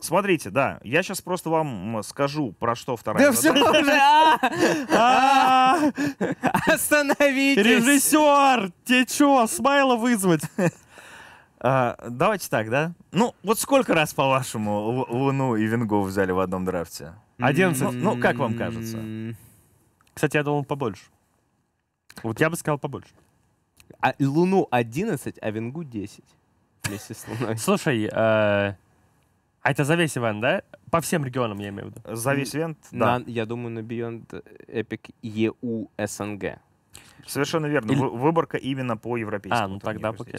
A: Смотрите, да, я сейчас просто вам скажу, про что вторая Да все уже!
B: А!
C: Остановитесь!
A: Режиссер! Тебе чё, смайла вызвать? А, давайте так, да? Ну, вот сколько раз, по-вашему, Луну и Вингу взяли в одном драфте? 11. Ну, как вам кажется?
B: М-м-м. Кстати, я думал побольше.
A: Вот я бы сказал
C: побольше.
B: А Луну 11, а Венгу 10. Вместе с Луной. Слушай, э, а это за весь ивент, да? По всем регионам, я имею в виду. За весь ивент,
A: да.
C: На, я думаю, на Beyond Epic EU СНГ. Совершенно верно. Или... Выборка именно по европейскому. А, ну тогда пока.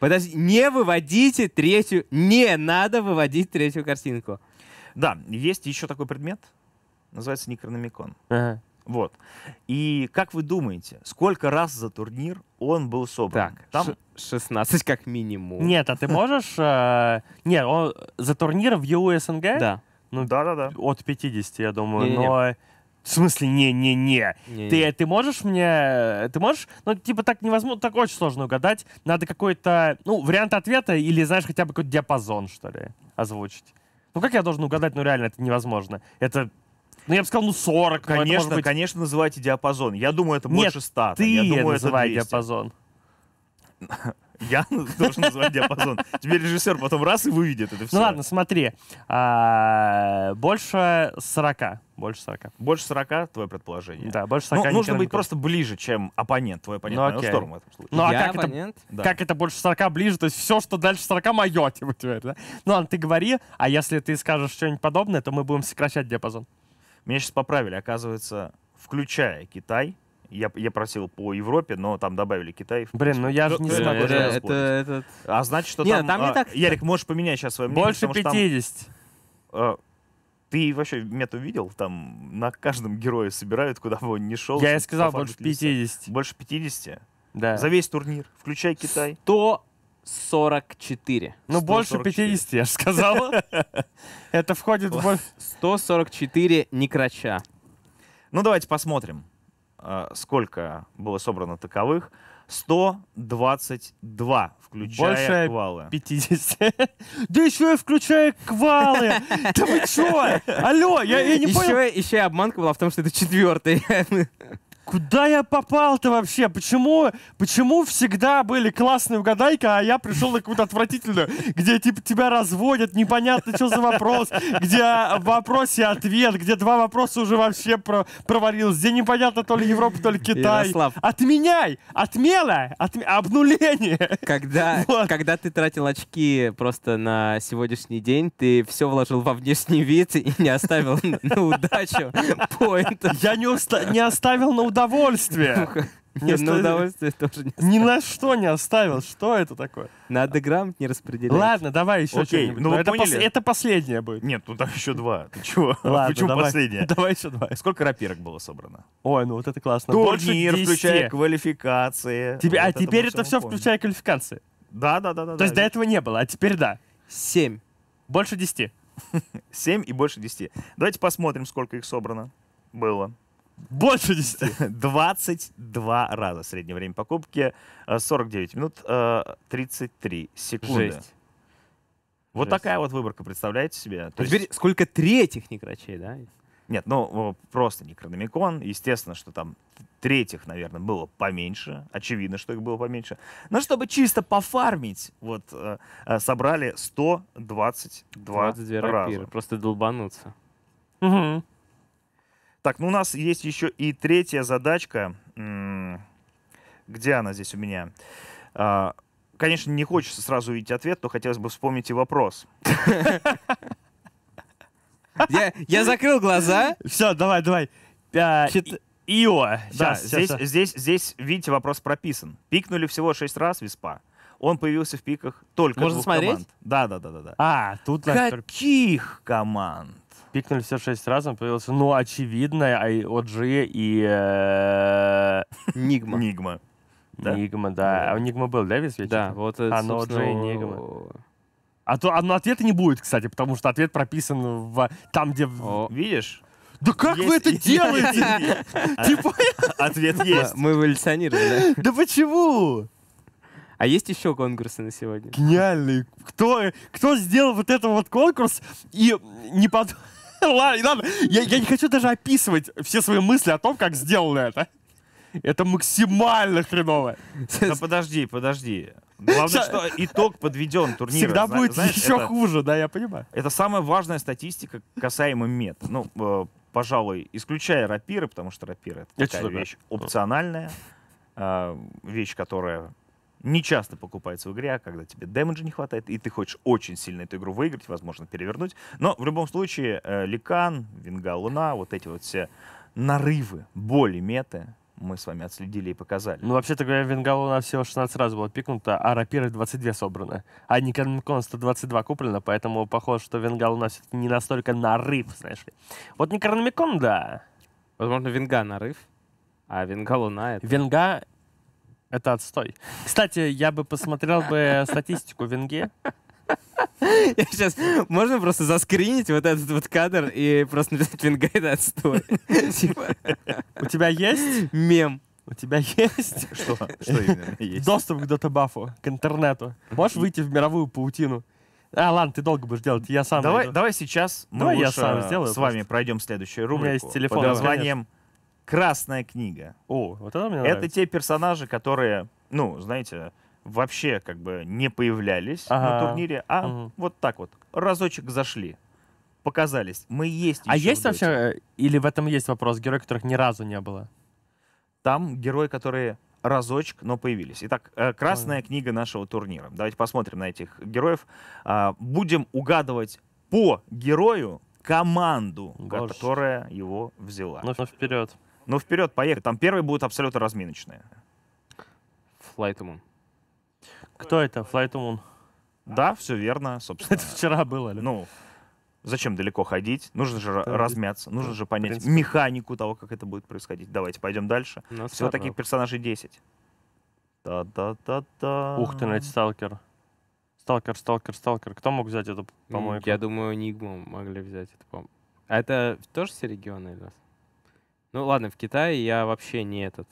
C: Подожди, не выводите
A: третью, не надо выводить третью картинку. Да, есть еще такой предмет, называется некрономикон. Ага. Вот. И как вы думаете, сколько раз за турнир он был собран? Так, Там... 16 как минимум. Нет, а ты можешь...
B: Э... Нет, он... за турнир в ЮСНГ? Да. Ну, Да-да-да. От 50, я думаю. Не-не-не. Но... В смысле, не-не-не. Ты, ты можешь мне... Ты можешь... Ну, типа, так невозможно, так очень сложно угадать. Надо какой-то, ну, вариант ответа или, знаешь, хотя бы какой-то диапазон, что ли, озвучить. Ну, как я должен угадать? Ну, реально, это невозможно. Это
A: ну, я бы сказал, ну, 40. Конечно, быть... конечно, называйте диапазон. Я думаю, это больше 100. ты я думаю, называй это диапазон. Я должен называть диапазон. Тебе режиссер потом раз и выведет это все. Ну ладно, смотри. А, больше 40. Больше 40. Больше 40, твое предположение. Да, больше 40. Ну, нужно быть просто ближе, чем оппонент. Твой оппонент ну, окей. на сторону в этом случае. Ну, а как это, как
B: это больше 40 ближе? То есть все, что дальше 40, мое тебе теперь, Ну ладно, ты говори, а если ты скажешь что-нибудь подобное, то мы будем сокращать диапазон.
A: Меня сейчас поправили, оказывается, включая Китай, я, я просил по Европе, но там добавили Китай. Блин, ну я же не знаю. Это, это, это... А значит, что Нет, там... там не а, так... Ярик, можешь поменять сейчас свое мнение. Больше 50. Там, а, ты вообще мету видел? Там на каждом герое собирают, куда бы он ни шел. Я и сказал, больше 50. Листа. Больше 50? Да. За весь турнир, включая Китай. 100 44. Ну,
B: 144. больше 50, я же сказал.
A: Это входит в... 144 некрача. Ну, давайте посмотрим, э, сколько было собрано таковых. 122, включая Больше квалы.
B: 50. Да еще и включая квалы. Да вы че? Алло, я, я не еще, понял.
C: Еще и обманка была в том, что это четвертый.
B: Куда я попал-то вообще? Почему, почему всегда были классные угадайки, а я пришел на какую-то отвратительную, где типа тебя разводят, непонятно, что за вопрос, где в вопросе ответ, где два вопроса уже вообще про провалилось, где непонятно то ли Европа, то ли Китай. Ярослав. Отменяй! Отмена! Отме... Обнуление! Когда,
C: вот. когда ты тратил очки просто на сегодняшний день, ты все вложил во внешний вид и не оставил на
B: удачу поинт. Я не оставил на удачу удовольствие. Нет, на ну, удовольствие тоже не Ни на что не оставил. Что это такое? Надо грамм не распределять. Ладно, давай еще Окей, ну, ну вы это, пос- это последнее будет. Нет, ну там еще два. Ты чего? Ладно, Почему давай, последнее?
A: Давай еще два. Сколько рапирок было собрано? Ой, ну вот это классно. Больше Турнир, включая квалификации. Тебе, Вот а теперь это все включая квалификации. Да, да, да, да. То есть до этого не было, а теперь да. Семь. Больше десяти семь и больше десяти Давайте посмотрим, сколько их собрано было. Больше 10. 22 раза среднее время покупки. 49 э, минут 33 э, секунды. Жесть. Вот Жесть. такая вот выборка, представляете себе? А То теперь есть... сколько третьих некрочей, да? Нет, ну просто некрономикон. Естественно, что там третьих, наверное, было поменьше. Очевидно, что их было поменьше. Но чтобы чисто пофармить, вот э, собрали 122 22 раза. Просто долбануться. Угу. Так, ну у нас есть еще и третья задачка. Где она здесь у меня? А, конечно, не хочется сразу видеть ответ, но хотелось бы вспомнить и вопрос. Я, закрыл глаза. Все, давай, давай. А, Ио. здесь, здесь, здесь, видите, вопрос прописан. Пикнули всего шесть раз виспа. Он появился в пиках только двух команд. Да, да, да, да, да. А, тут
B: каких команд? пикнули все шесть раз, он появился, ну, очевидно, OG а и... Нигма. Э, Нигма. Нигма, да. А у Нигма был, да, весь вечер? Да, вот это, А, ну, OG и Нигма. А то одно а, ну, ответа не будет, кстати, потому что ответ прописан в там, где... Видишь? Да как есть. вы это делаете? Типа... Ответ есть. Мы эволюционировали. Да почему?
C: А есть еще конкурсы на сегодня?
B: Гениальный. Кто, кто сделал вот этот вот конкурс и не подумал... Ладно, Я, я не хочу даже описывать все свои мысли о том, как сделано это. Это максимально
A: хреново. Да подожди, подожди. Главное, что итог подведен Турнир Всегда будет знаешь, еще это, хуже, да, я понимаю. Это самая важная статистика касаемо мет. Ну, э, пожалуй, исключая рапиры, потому что рапиры — это такая вещь опциональная, э, вещь, которая не часто покупается в игре, а когда тебе дэмэджа не хватает, и ты хочешь очень сильно эту игру выиграть, возможно, перевернуть. Но в любом случае, э, Ликан, Винга, Луна, вот эти вот все нарывы, боли меты мы с вами отследили и показали. Ну,
B: вообще-то говоря, Венгалу всего 16 раз было пикнуто, а рапиры 22 собраны. А Никанкон 122 куплено, поэтому похоже, что Венгалуна все-таки не настолько нарыв, знаешь ли. Вот Никанмикон, да. Возможно, Венга нарыв, а Венгалуна луна это... Венга это отстой. Кстати, я бы посмотрел бы статистику Венге.
C: Я сейчас... Можно просто заскринить вот этот вот кадр и просто написать это
B: отстой? Типа. У тебя есть? Мем. У тебя есть? Что? Что именно есть? Доступ к дотабафу, к интернету. Можешь выйти в мировую паутину?
A: А, ладно, ты долго будешь делать, я сам. Давай, давай сейчас мы давай я сам э, сделаю с вами пройдем следующую рубрику. У меня есть телефон. Под названием конечно Красная книга. О, вот она мне нравится. Это те персонажи, которые, ну, знаете, вообще как бы не появлялись ага. на турнире, а угу. вот так вот разочек зашли, показались. Мы есть. А есть вообще э, или в этом есть вопрос герои, которых ни разу не было? Там герои, которые разочек, но появились. Итак, э, красная ага. книга нашего турнира. Давайте посмотрим на этих героев. А, будем угадывать по герою команду, Боже. которая его взяла. Ну, вперед. Ну, вперед, поехали. Там первый будет абсолютно разминочные. Flight Moon. Кто это? Flight Moon? Да, все верно, собственно. Это вчера было. Ли? Ну, зачем далеко ходить? Нужно же это размяться, нужно же понять механику того, как это будет происходить. Давайте пойдем дальше. Но ну, Всего таких персонажей 10. Та-та-та-та. Ух ты, Найт Сталкер. Сталкер, Сталкер, Сталкер.
B: Кто мог взять эту помойку? Я думаю, Нигму могли взять эту помойку. А это тоже все
C: регионы или нас? Ну ладно, в Китае я вообще не этот.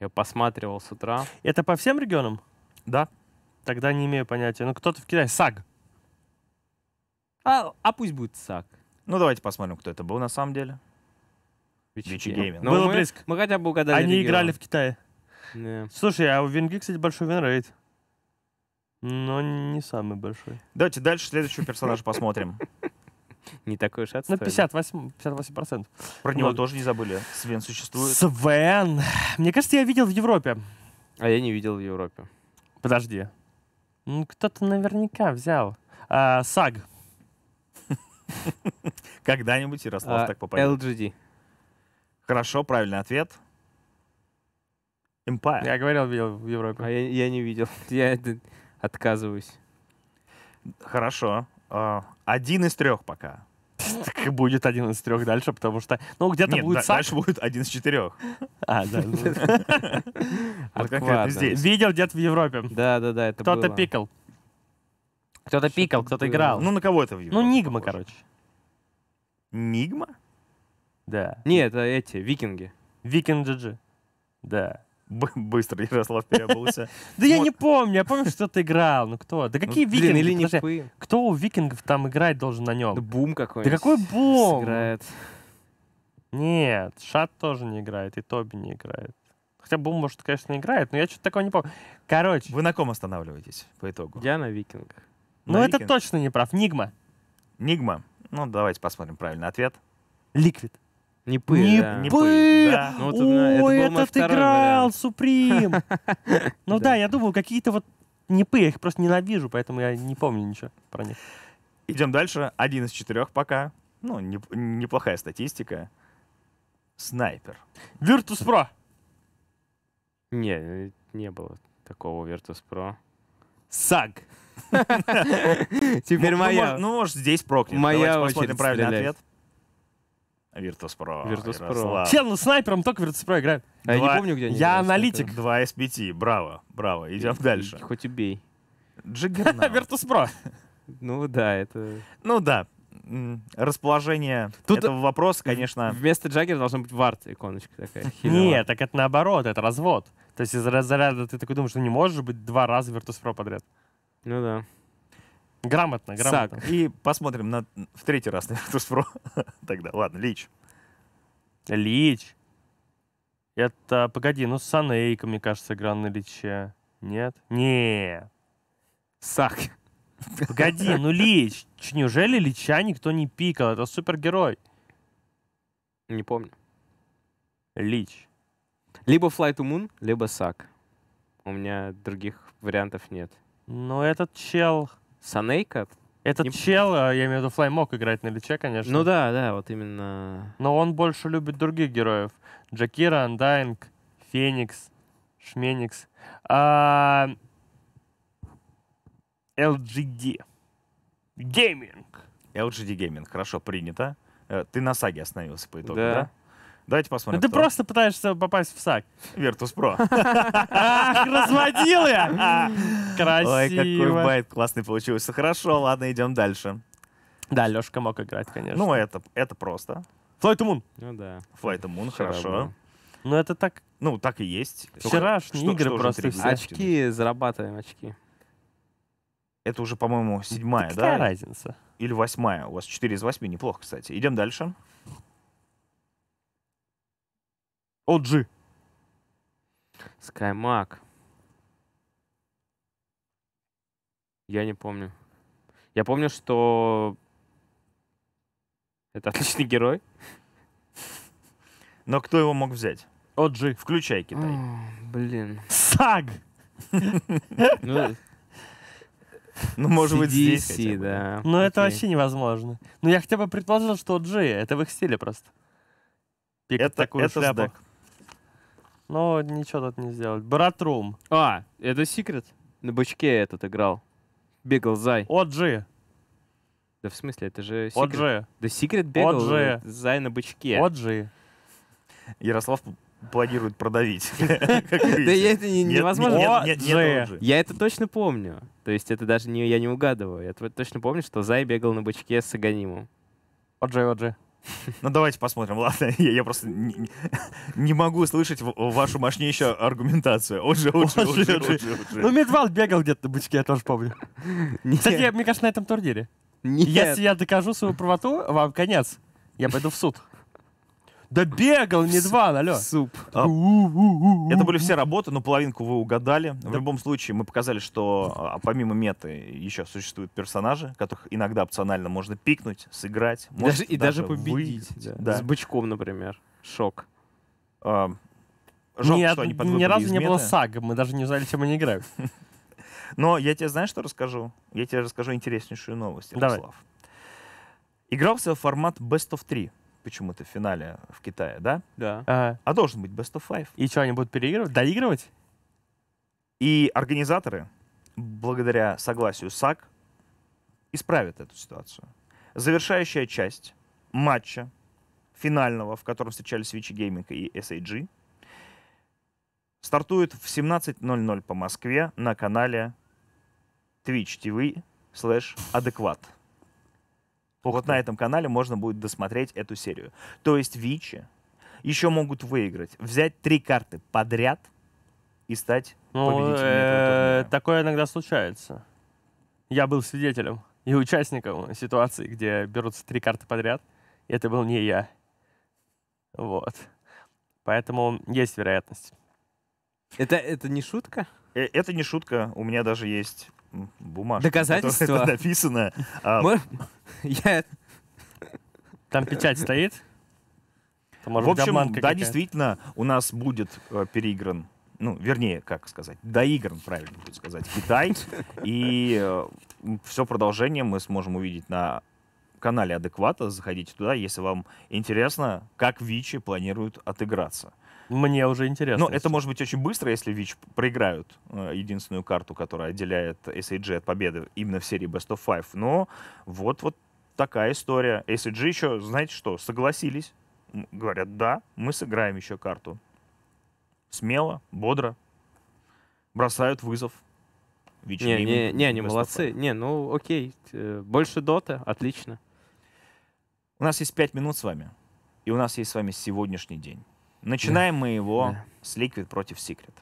C: Я посматривал
B: с утра. Это по всем регионам? Да. Тогда не имею понятия. Ну кто-то в Китае. САГ.
A: А, а пусть будет САГ. Ну давайте посмотрим, кто это был на самом деле. Бичи Гейминг. Ну, Было мы, близко. Мы хотя бы угадали Они регион. играли в Китае.
B: Yeah. Слушай, а у Венги, кстати, большой винрейт. Но не самый большой.
A: Давайте дальше следующего персонажа посмотрим не такой уж отстой. Ну,
B: 58, 58%. Про него Много. тоже не забыли.
A: Свен существует.
B: Свен! Мне кажется, я видел в Европе. А я не видел в Европе. Подожди. Ну, кто-то наверняка взял. А, САГ. Когда-нибудь Ярослав а, так попадет. LGD.
A: Хорошо, правильный ответ. Empire. Я говорил, видел в Европе. А я, я не видел. Я отказываюсь. Хорошо. А, один из трех пока. Будет один из трех дальше, потому что... Ну, где-то будет Сак. дальше будет один из четырех. А, да. Ну.
B: здесь. Видел где-то в Европе. Да, да, да, это Кто-то пикал. Кто-то пикал, кто-то играл. Ну, на кого это в Ну, Нигма, короче. Нигма? Да. Не, это эти, викинги. Викинг GG. Да. Быстро Ярослав переобулся. Да я не помню, я помню, что ты играл. Ну кто? Да какие ну, викинги? или не Кто у викингов там играть должен на нем? Да бум какой-нибудь. Да какой бум? Играет. Нет, Шат тоже не играет, и Тоби не играет. Хотя Бум, может, конечно,
A: играет, но я что-то такого не помню. Короче. Вы на ком останавливаетесь по итогу? Я на викингах. Ну, это точно не прав. Нигма. Нигма. Ну, давайте посмотрим правильный ответ. Ликвид. Не пы, не да. Не пы, да. Ну, вот, Ой, это этот играл, Суприм.
B: Ну да, я думаю, какие-то вот не пы, я их просто ненавижу, поэтому я не помню
A: ничего про них. Идем дальше. Один из четырех пока. Ну, не, неплохая статистика. Снайпер. Virtus Pro. Не, э, не было такого Virtus Pro. Саг. Теперь ну, ну, моя. Ну, может, здесь прокнет. Моя Давайте посмотрим правильный ответ. Virtus.pro. Virtus.pro. Все
B: ну, снайпером только Virtus.pro играет. А я не помню, где они Я аналитик.
A: Два из 5. Браво, браво. Идем дальше. Хоть убей. Джиггернаут. Virtus.pro. Ну да, это... Ну да. Расположение Тут этого вопроса, конечно... Вместо Джаггера должна быть вард иконочка такая. Нет, так это наоборот, это развод. То
B: есть из заряда ты такой думаешь, что не может быть два раза Virtus.pro подряд. Ну да. Грамотно, грамотно. Так,
A: и посмотрим на, в третий раз на Virtus.pro тогда. Ладно, Лич.
B: Лич. Это, погоди, ну Санейка, мне кажется, играл на Личе. Нет? не Сак. Погоди, ну Лич. ч Неужели Лича никто не пикал? Это супергерой. Не помню. Лич. Либо Fly to Moon, либо
C: Сак. У меня других вариантов нет.
B: Но ну, этот чел Санейка. Этот не... чел, а, я имею в виду, Флай мог играть на Личе, конечно. Ну да, да, вот именно. Но он больше любит других героев. Джакира, Андайнг, Феникс,
A: Шменикс. А... LGD. Гейминг. LGD Gaming, хорошо, принято. Э, ты на саге остановился по итогу, да? да? Давайте посмотрим. Ты просто пытаешься попасть в САК. Virtus Pro.
B: Ах, разводил я! Красиво. Ой, какой байт
A: классный получился. Хорошо, ладно, идем дальше. Да, Лешка мог играть, конечно. Ну, это, это просто. Флайт Мун. Ну да. Флайт Мун, хорошо. Ну,
B: это так... Ну, так и есть. Вчерашние
C: игры просто все. Очки
B: зарабатываем, очки.
A: Это уже, по-моему, седьмая, да? Какая разница? Или восьмая. У вас четыре из восьми, неплохо, кстати. Идем дальше. OG.
C: Скаймак. Я не помню.
A: Я помню, что это отличный герой. Но кто его мог взять? OG. Включай Китай. блин. Саг!
B: Ну, ну, может быть, здесь да. Но ну, это вообще невозможно. Но ну, я хотя бы предположил, что G, это в их стиле просто. Пик это, такой это но ничего тут не сделать. Братрум.
C: А, это секрет? На бычке этот играл. Бегал зай.
B: OG.
A: Да в смысле, это же секрет. OG. Да секрет бегал OG. Э, зай на бычке. OG. Ярослав планирует продавить. Да я это невозможно.
C: Я это точно помню. То есть это даже не я не угадываю. Я
A: точно помню, что Зай бегал на бычке с Аганимом. Оджи, оджи. Ну, давайте посмотрим, ладно. Я, я просто не, не могу слышать вашу мощнейшую аргументацию. Отже, отже, отже, отже. Ну, Медвал
B: бегал где-то на бычке, я тоже помню. Кстати, я, мне кажется, на этом турнире. Нет. Если я докажу свою правоту, вам конец. Я пойду в суд.
A: Да бегал, не два, алло. Суп. А. Это были все работы, но половинку вы угадали. В любом случае, мы показали, что а, помимо меты еще существуют персонажи, которых иногда опционально можно пикнуть, сыграть. Даже, и даже, победить. Да. С бычком, например. Шок. А, жалко, ни, что они Ни разу не было сага, мы даже не знали, чем они играют. Но я тебе, знаешь, что расскажу? Я тебе расскажу интереснейшую новость, Ярослав. Давай. Игрался в формат Best of 3 почему-то в финале в Китае, да? Да. Ага. А должен быть Best of Five. И что, они будут переигрывать, доигрывать? И организаторы, благодаря согласию САК, исправят эту ситуацию. Завершающая часть матча финального, в котором встречались Вичи Гейминг и SAG, стартует в 17.00 по Москве на канале Twitch TV slash адекват. Только вот на этом канале можно будет досмотреть эту серию. То есть Вичи еще могут выиграть, взять три карты подряд и стать ну, победителем. Э,
B: такое иногда случается. Я был свидетелем и участником ситуации, где берутся три карты подряд. И это был не я.
A: Вот. Поэтому есть вероятность. Это, это не шутка? Э, это не шутка. У меня даже есть бумажка, доказательства это написано. А... Мы... Я... Там печать стоит. Там, в общем, да, какая-то. действительно, у нас будет э, переигран, ну, вернее, как сказать, доигран, правильно будет сказать, Китай. И э, все продолжение мы сможем увидеть на канале Адеквата. Заходите туда, если вам интересно, как Вичи планируют отыграться. Мне уже интересно. Но это может быть очень быстро, если ВИЧ проиграют э, единственную карту, которая отделяет SAG от победы именно в серии Best of Five. Но вот, вот такая история. SAG еще, знаете что, согласились. Говорят, да, мы сыграем еще карту. Смело, бодро. Бросают вызов. Вич не, не, не, не, они молодцы.
C: Не, ну окей.
A: Э, больше дота, отлично. У нас есть пять минут с вами. И у нас есть с вами сегодняшний день. Начинаем мы его с Liquid против Secret.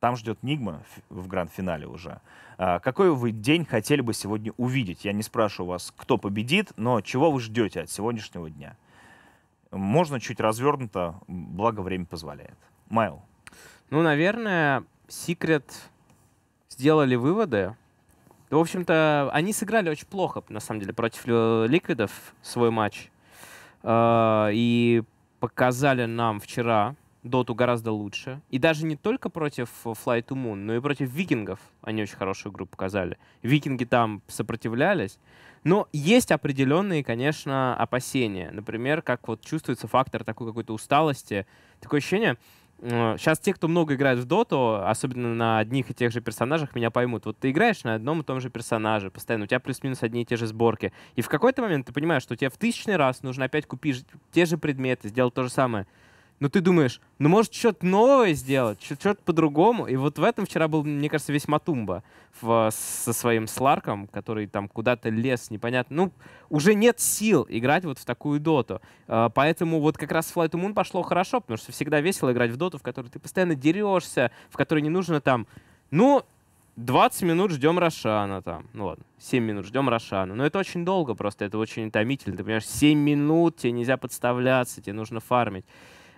A: Там ждет Нигма в гранд-финале уже. А, какой вы день хотели бы сегодня увидеть? Я не спрашиваю вас, кто победит, но чего вы ждете от сегодняшнего дня? Можно чуть развернуто, благо время позволяет. Майл. Ну,
C: наверное, Секрет сделали выводы. В общем-то, они сыграли очень плохо, на самом деле, против Ликвидов э, свой матч. А, и показали нам вчера доту гораздо лучше. И даже не только против Fly to Moon, но и против викингов они очень хорошую игру показали. Викинги там сопротивлялись. Но есть определенные, конечно, опасения. Например, как вот чувствуется фактор такой какой-то усталости. Такое ощущение, Сейчас э, те, кто много играет в доту, особенно на одних и тех же персонажах, меня поймут. Вот ты играешь на одном и том же персонаже постоянно, у тебя плюс-минус одни и те же сборки. И в какой-то момент ты понимаешь, что тебе в тысячный раз нужно опять купить те же предметы, сделать то же самое но ну, ты думаешь, ну может что-то новое сделать, что-то по-другому. И вот в этом вчера был, мне кажется, весь Матумба в, со своим Сларком, который там куда-то лез, непонятно. Ну, уже нет сил играть вот в такую доту. А, поэтому вот как раз Flight to Moon пошло хорошо, потому что всегда весело играть в доту, в которой ты постоянно дерешься, в которой не нужно там, ну, 20 минут ждем Рошана там. Ну ладно, 7 минут ждем Рошана. Но это очень долго просто, это очень утомительно. Ты понимаешь, 7 минут, тебе нельзя подставляться, тебе нужно фармить.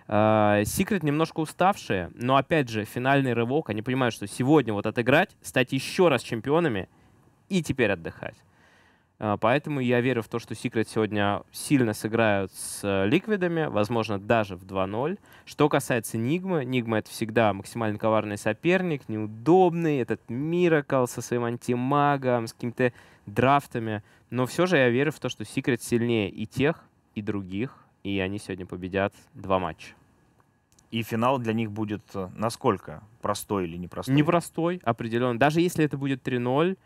C: Секрет а, немножко уставшие, но опять же, финальный рывок, они понимают, что сегодня вот отыграть, стать еще раз чемпионами и теперь отдыхать. А, поэтому я верю в то, что Секрет сегодня сильно сыграют с Ликвидами, э, возможно, даже в 2-0. Что касается Нигмы, Нигма — это всегда максимально коварный соперник, неудобный, этот Миракл со своим антимагом, с какими-то драфтами. Но все же я верю в то, что Секрет сильнее и тех, и других и они сегодня победят два матча. И финал для них будет э, насколько? Простой или непростой? Непростой, определенно. Даже если это будет 3-0,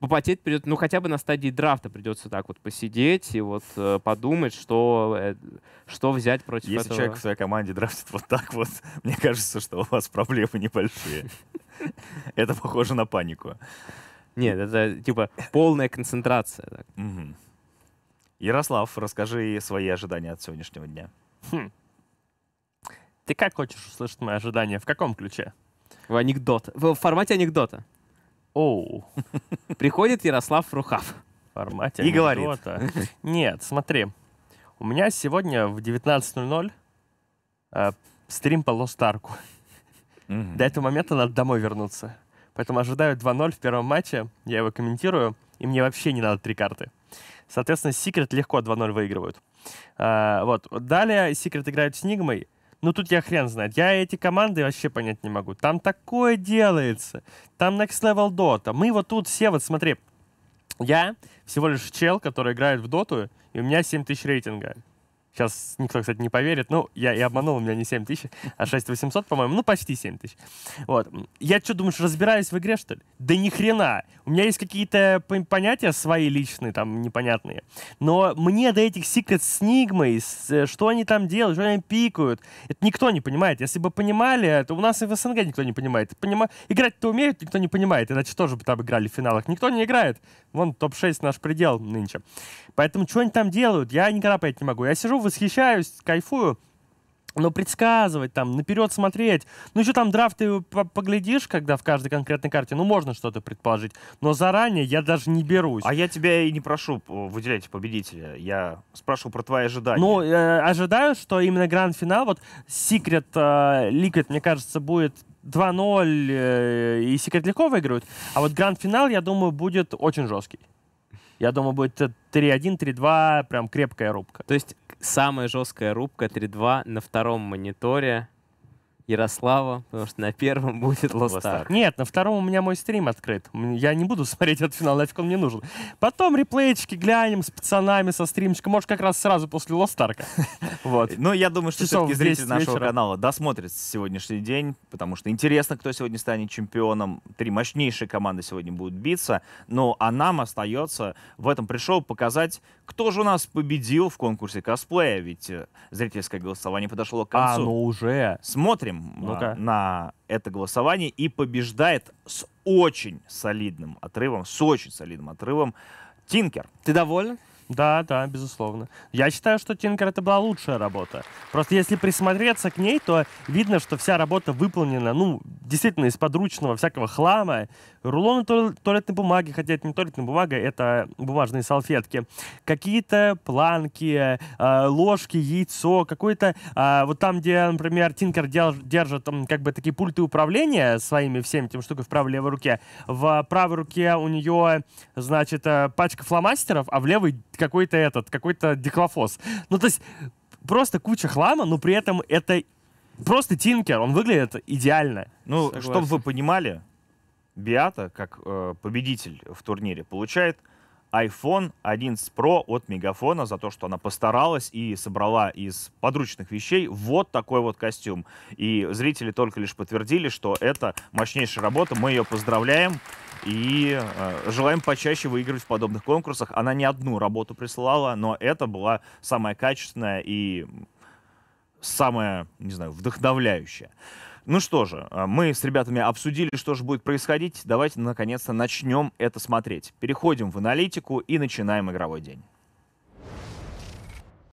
C: попотеть придется, ну хотя бы на стадии драфта придется так вот посидеть и вот э, подумать, что, э,
A: что взять против Если этого. человек в своей команде драфтит вот так вот, мне кажется, что у вас проблемы небольшие. Это похоже на панику. Нет, это типа полная концентрация. Ярослав, расскажи свои ожидания от сегодняшнего дня. Хм. Ты как хочешь услышать мои ожидания? В каком ключе?
C: В анекдот. В формате анекдота. Оу. Приходит Ярослав
B: Рухав. В формате И анекдота. говорит. Нет, смотри. У меня сегодня в 19.00 э, а, стрим по Лостарку. mm До этого момента надо домой вернуться. Поэтому ожидаю 2-0 в первом матче. Я его комментирую. И мне вообще не надо три карты. Соответственно, Секрет легко 2-0 выигрывают. А, вот. Далее Секрет играют с Нигмой. Ну, тут я хрен знает. Я эти команды вообще понять не могу. Там такое делается. Там Next Level Dota. Мы вот тут все, вот смотри, я всего лишь чел, который играет в доту, и у меня 7000 рейтинга. Сейчас никто, кстати, не поверит. Ну, я и обманул, у меня не 7 тысяч, а 6 800, по-моему. Ну, почти 7 тысяч. Вот. Я что, думаешь, разбираюсь в игре, что ли? Да ни хрена. У меня есть какие-то понятия свои личные, там, непонятные. Но мне до этих секрет с Нигмой, э, что они там делают, что они пикают, это никто не понимает. Если бы понимали, то у нас и в СНГ никто не понимает. Понима... Играть-то умеют, никто не понимает. Иначе тоже бы там играли в финалах. Никто не играет. Вон топ-6 наш предел нынче. Поэтому что они там делают, я никогда понять не могу. Я сижу в восхищаюсь, кайфую. Но предсказывать, там, наперед смотреть. Ну, еще там драфты поглядишь, когда в каждой конкретной карте, ну, можно что-то предположить. Но заранее я даже не берусь. А
A: я тебя и не прошу выделять победителя. Я спрашиваю про твои ожидания. Ну,
B: э, ожидаю, что именно гранд-финал, вот Secret э, Liquid, мне кажется, будет 2-0, э, и Secret легко выиграют. А вот гранд-финал, я думаю, будет очень жесткий. Я думаю, будет 3.1, 3.2, прям крепкая рубка. То есть самая
C: жесткая рубка 3.2 на втором мониторе Ярослава, потому что на
B: первом будет Лостар. Нет, на втором у меня мой стрим открыт. Я не буду смотреть этот финал, нафиг он мне нужен. Потом реплейчики глянем с пацанами, со стримчиком. Может, как раз сразу после Лостарка.
A: Вот. Но ну, я думаю, что все-таки зрители нашего вечера. канала досмотрят сегодняшний день, потому что интересно, кто сегодня станет чемпионом. Три мощнейшие команды сегодня будут биться. Ну, а нам остается в этом пришел показать, кто же у нас победил в конкурсе косплея. Ведь э, зрительское голосование подошло к а, концу. А, ну уже. Смотрим выходим ну а, на это голосование и побеждает с очень солидным отрывом, с очень солидным отрывом Тинкер. Ты доволен? Да, да, безусловно. Я считаю, что Тинкер это была
B: лучшая работа. Просто если присмотреться к ней, то видно, что вся работа выполнена, ну, действительно, из подручного всякого хлама. Рулоны туалетной бумаги, хотя это не туалетная бумага, это бумажные салфетки. Какие-то планки, э, ложки, яйцо, какой-то... А, вот там, где, например, Тинкер держит как бы такие пульты управления своими всеми этим штукой в правой левой руке. В правой руке у нее, значит, э, пачка фломастеров, а в левой какой-то этот, какой-то деклофос. Ну, то есть просто куча хлама, но при этом это просто тинкер, он выглядит идеально. Ну, чтобы вы
A: понимали, Биата, как э, победитель в турнире, получает iPhone 11 Pro от Мегафона за то, что она постаралась и собрала из подручных вещей вот такой вот костюм. И зрители только лишь подтвердили, что это мощнейшая работа, мы ее поздравляем и э, желаем почаще выигрывать в подобных конкурсах. Она не одну работу присылала, но это была самая качественная и самая, не знаю, вдохновляющая. Ну что же, а, мы с ребятами обсудили, что же будет происходить. Давайте наконец-то начнем это смотреть. Переходим в аналитику и начинаем игровой день.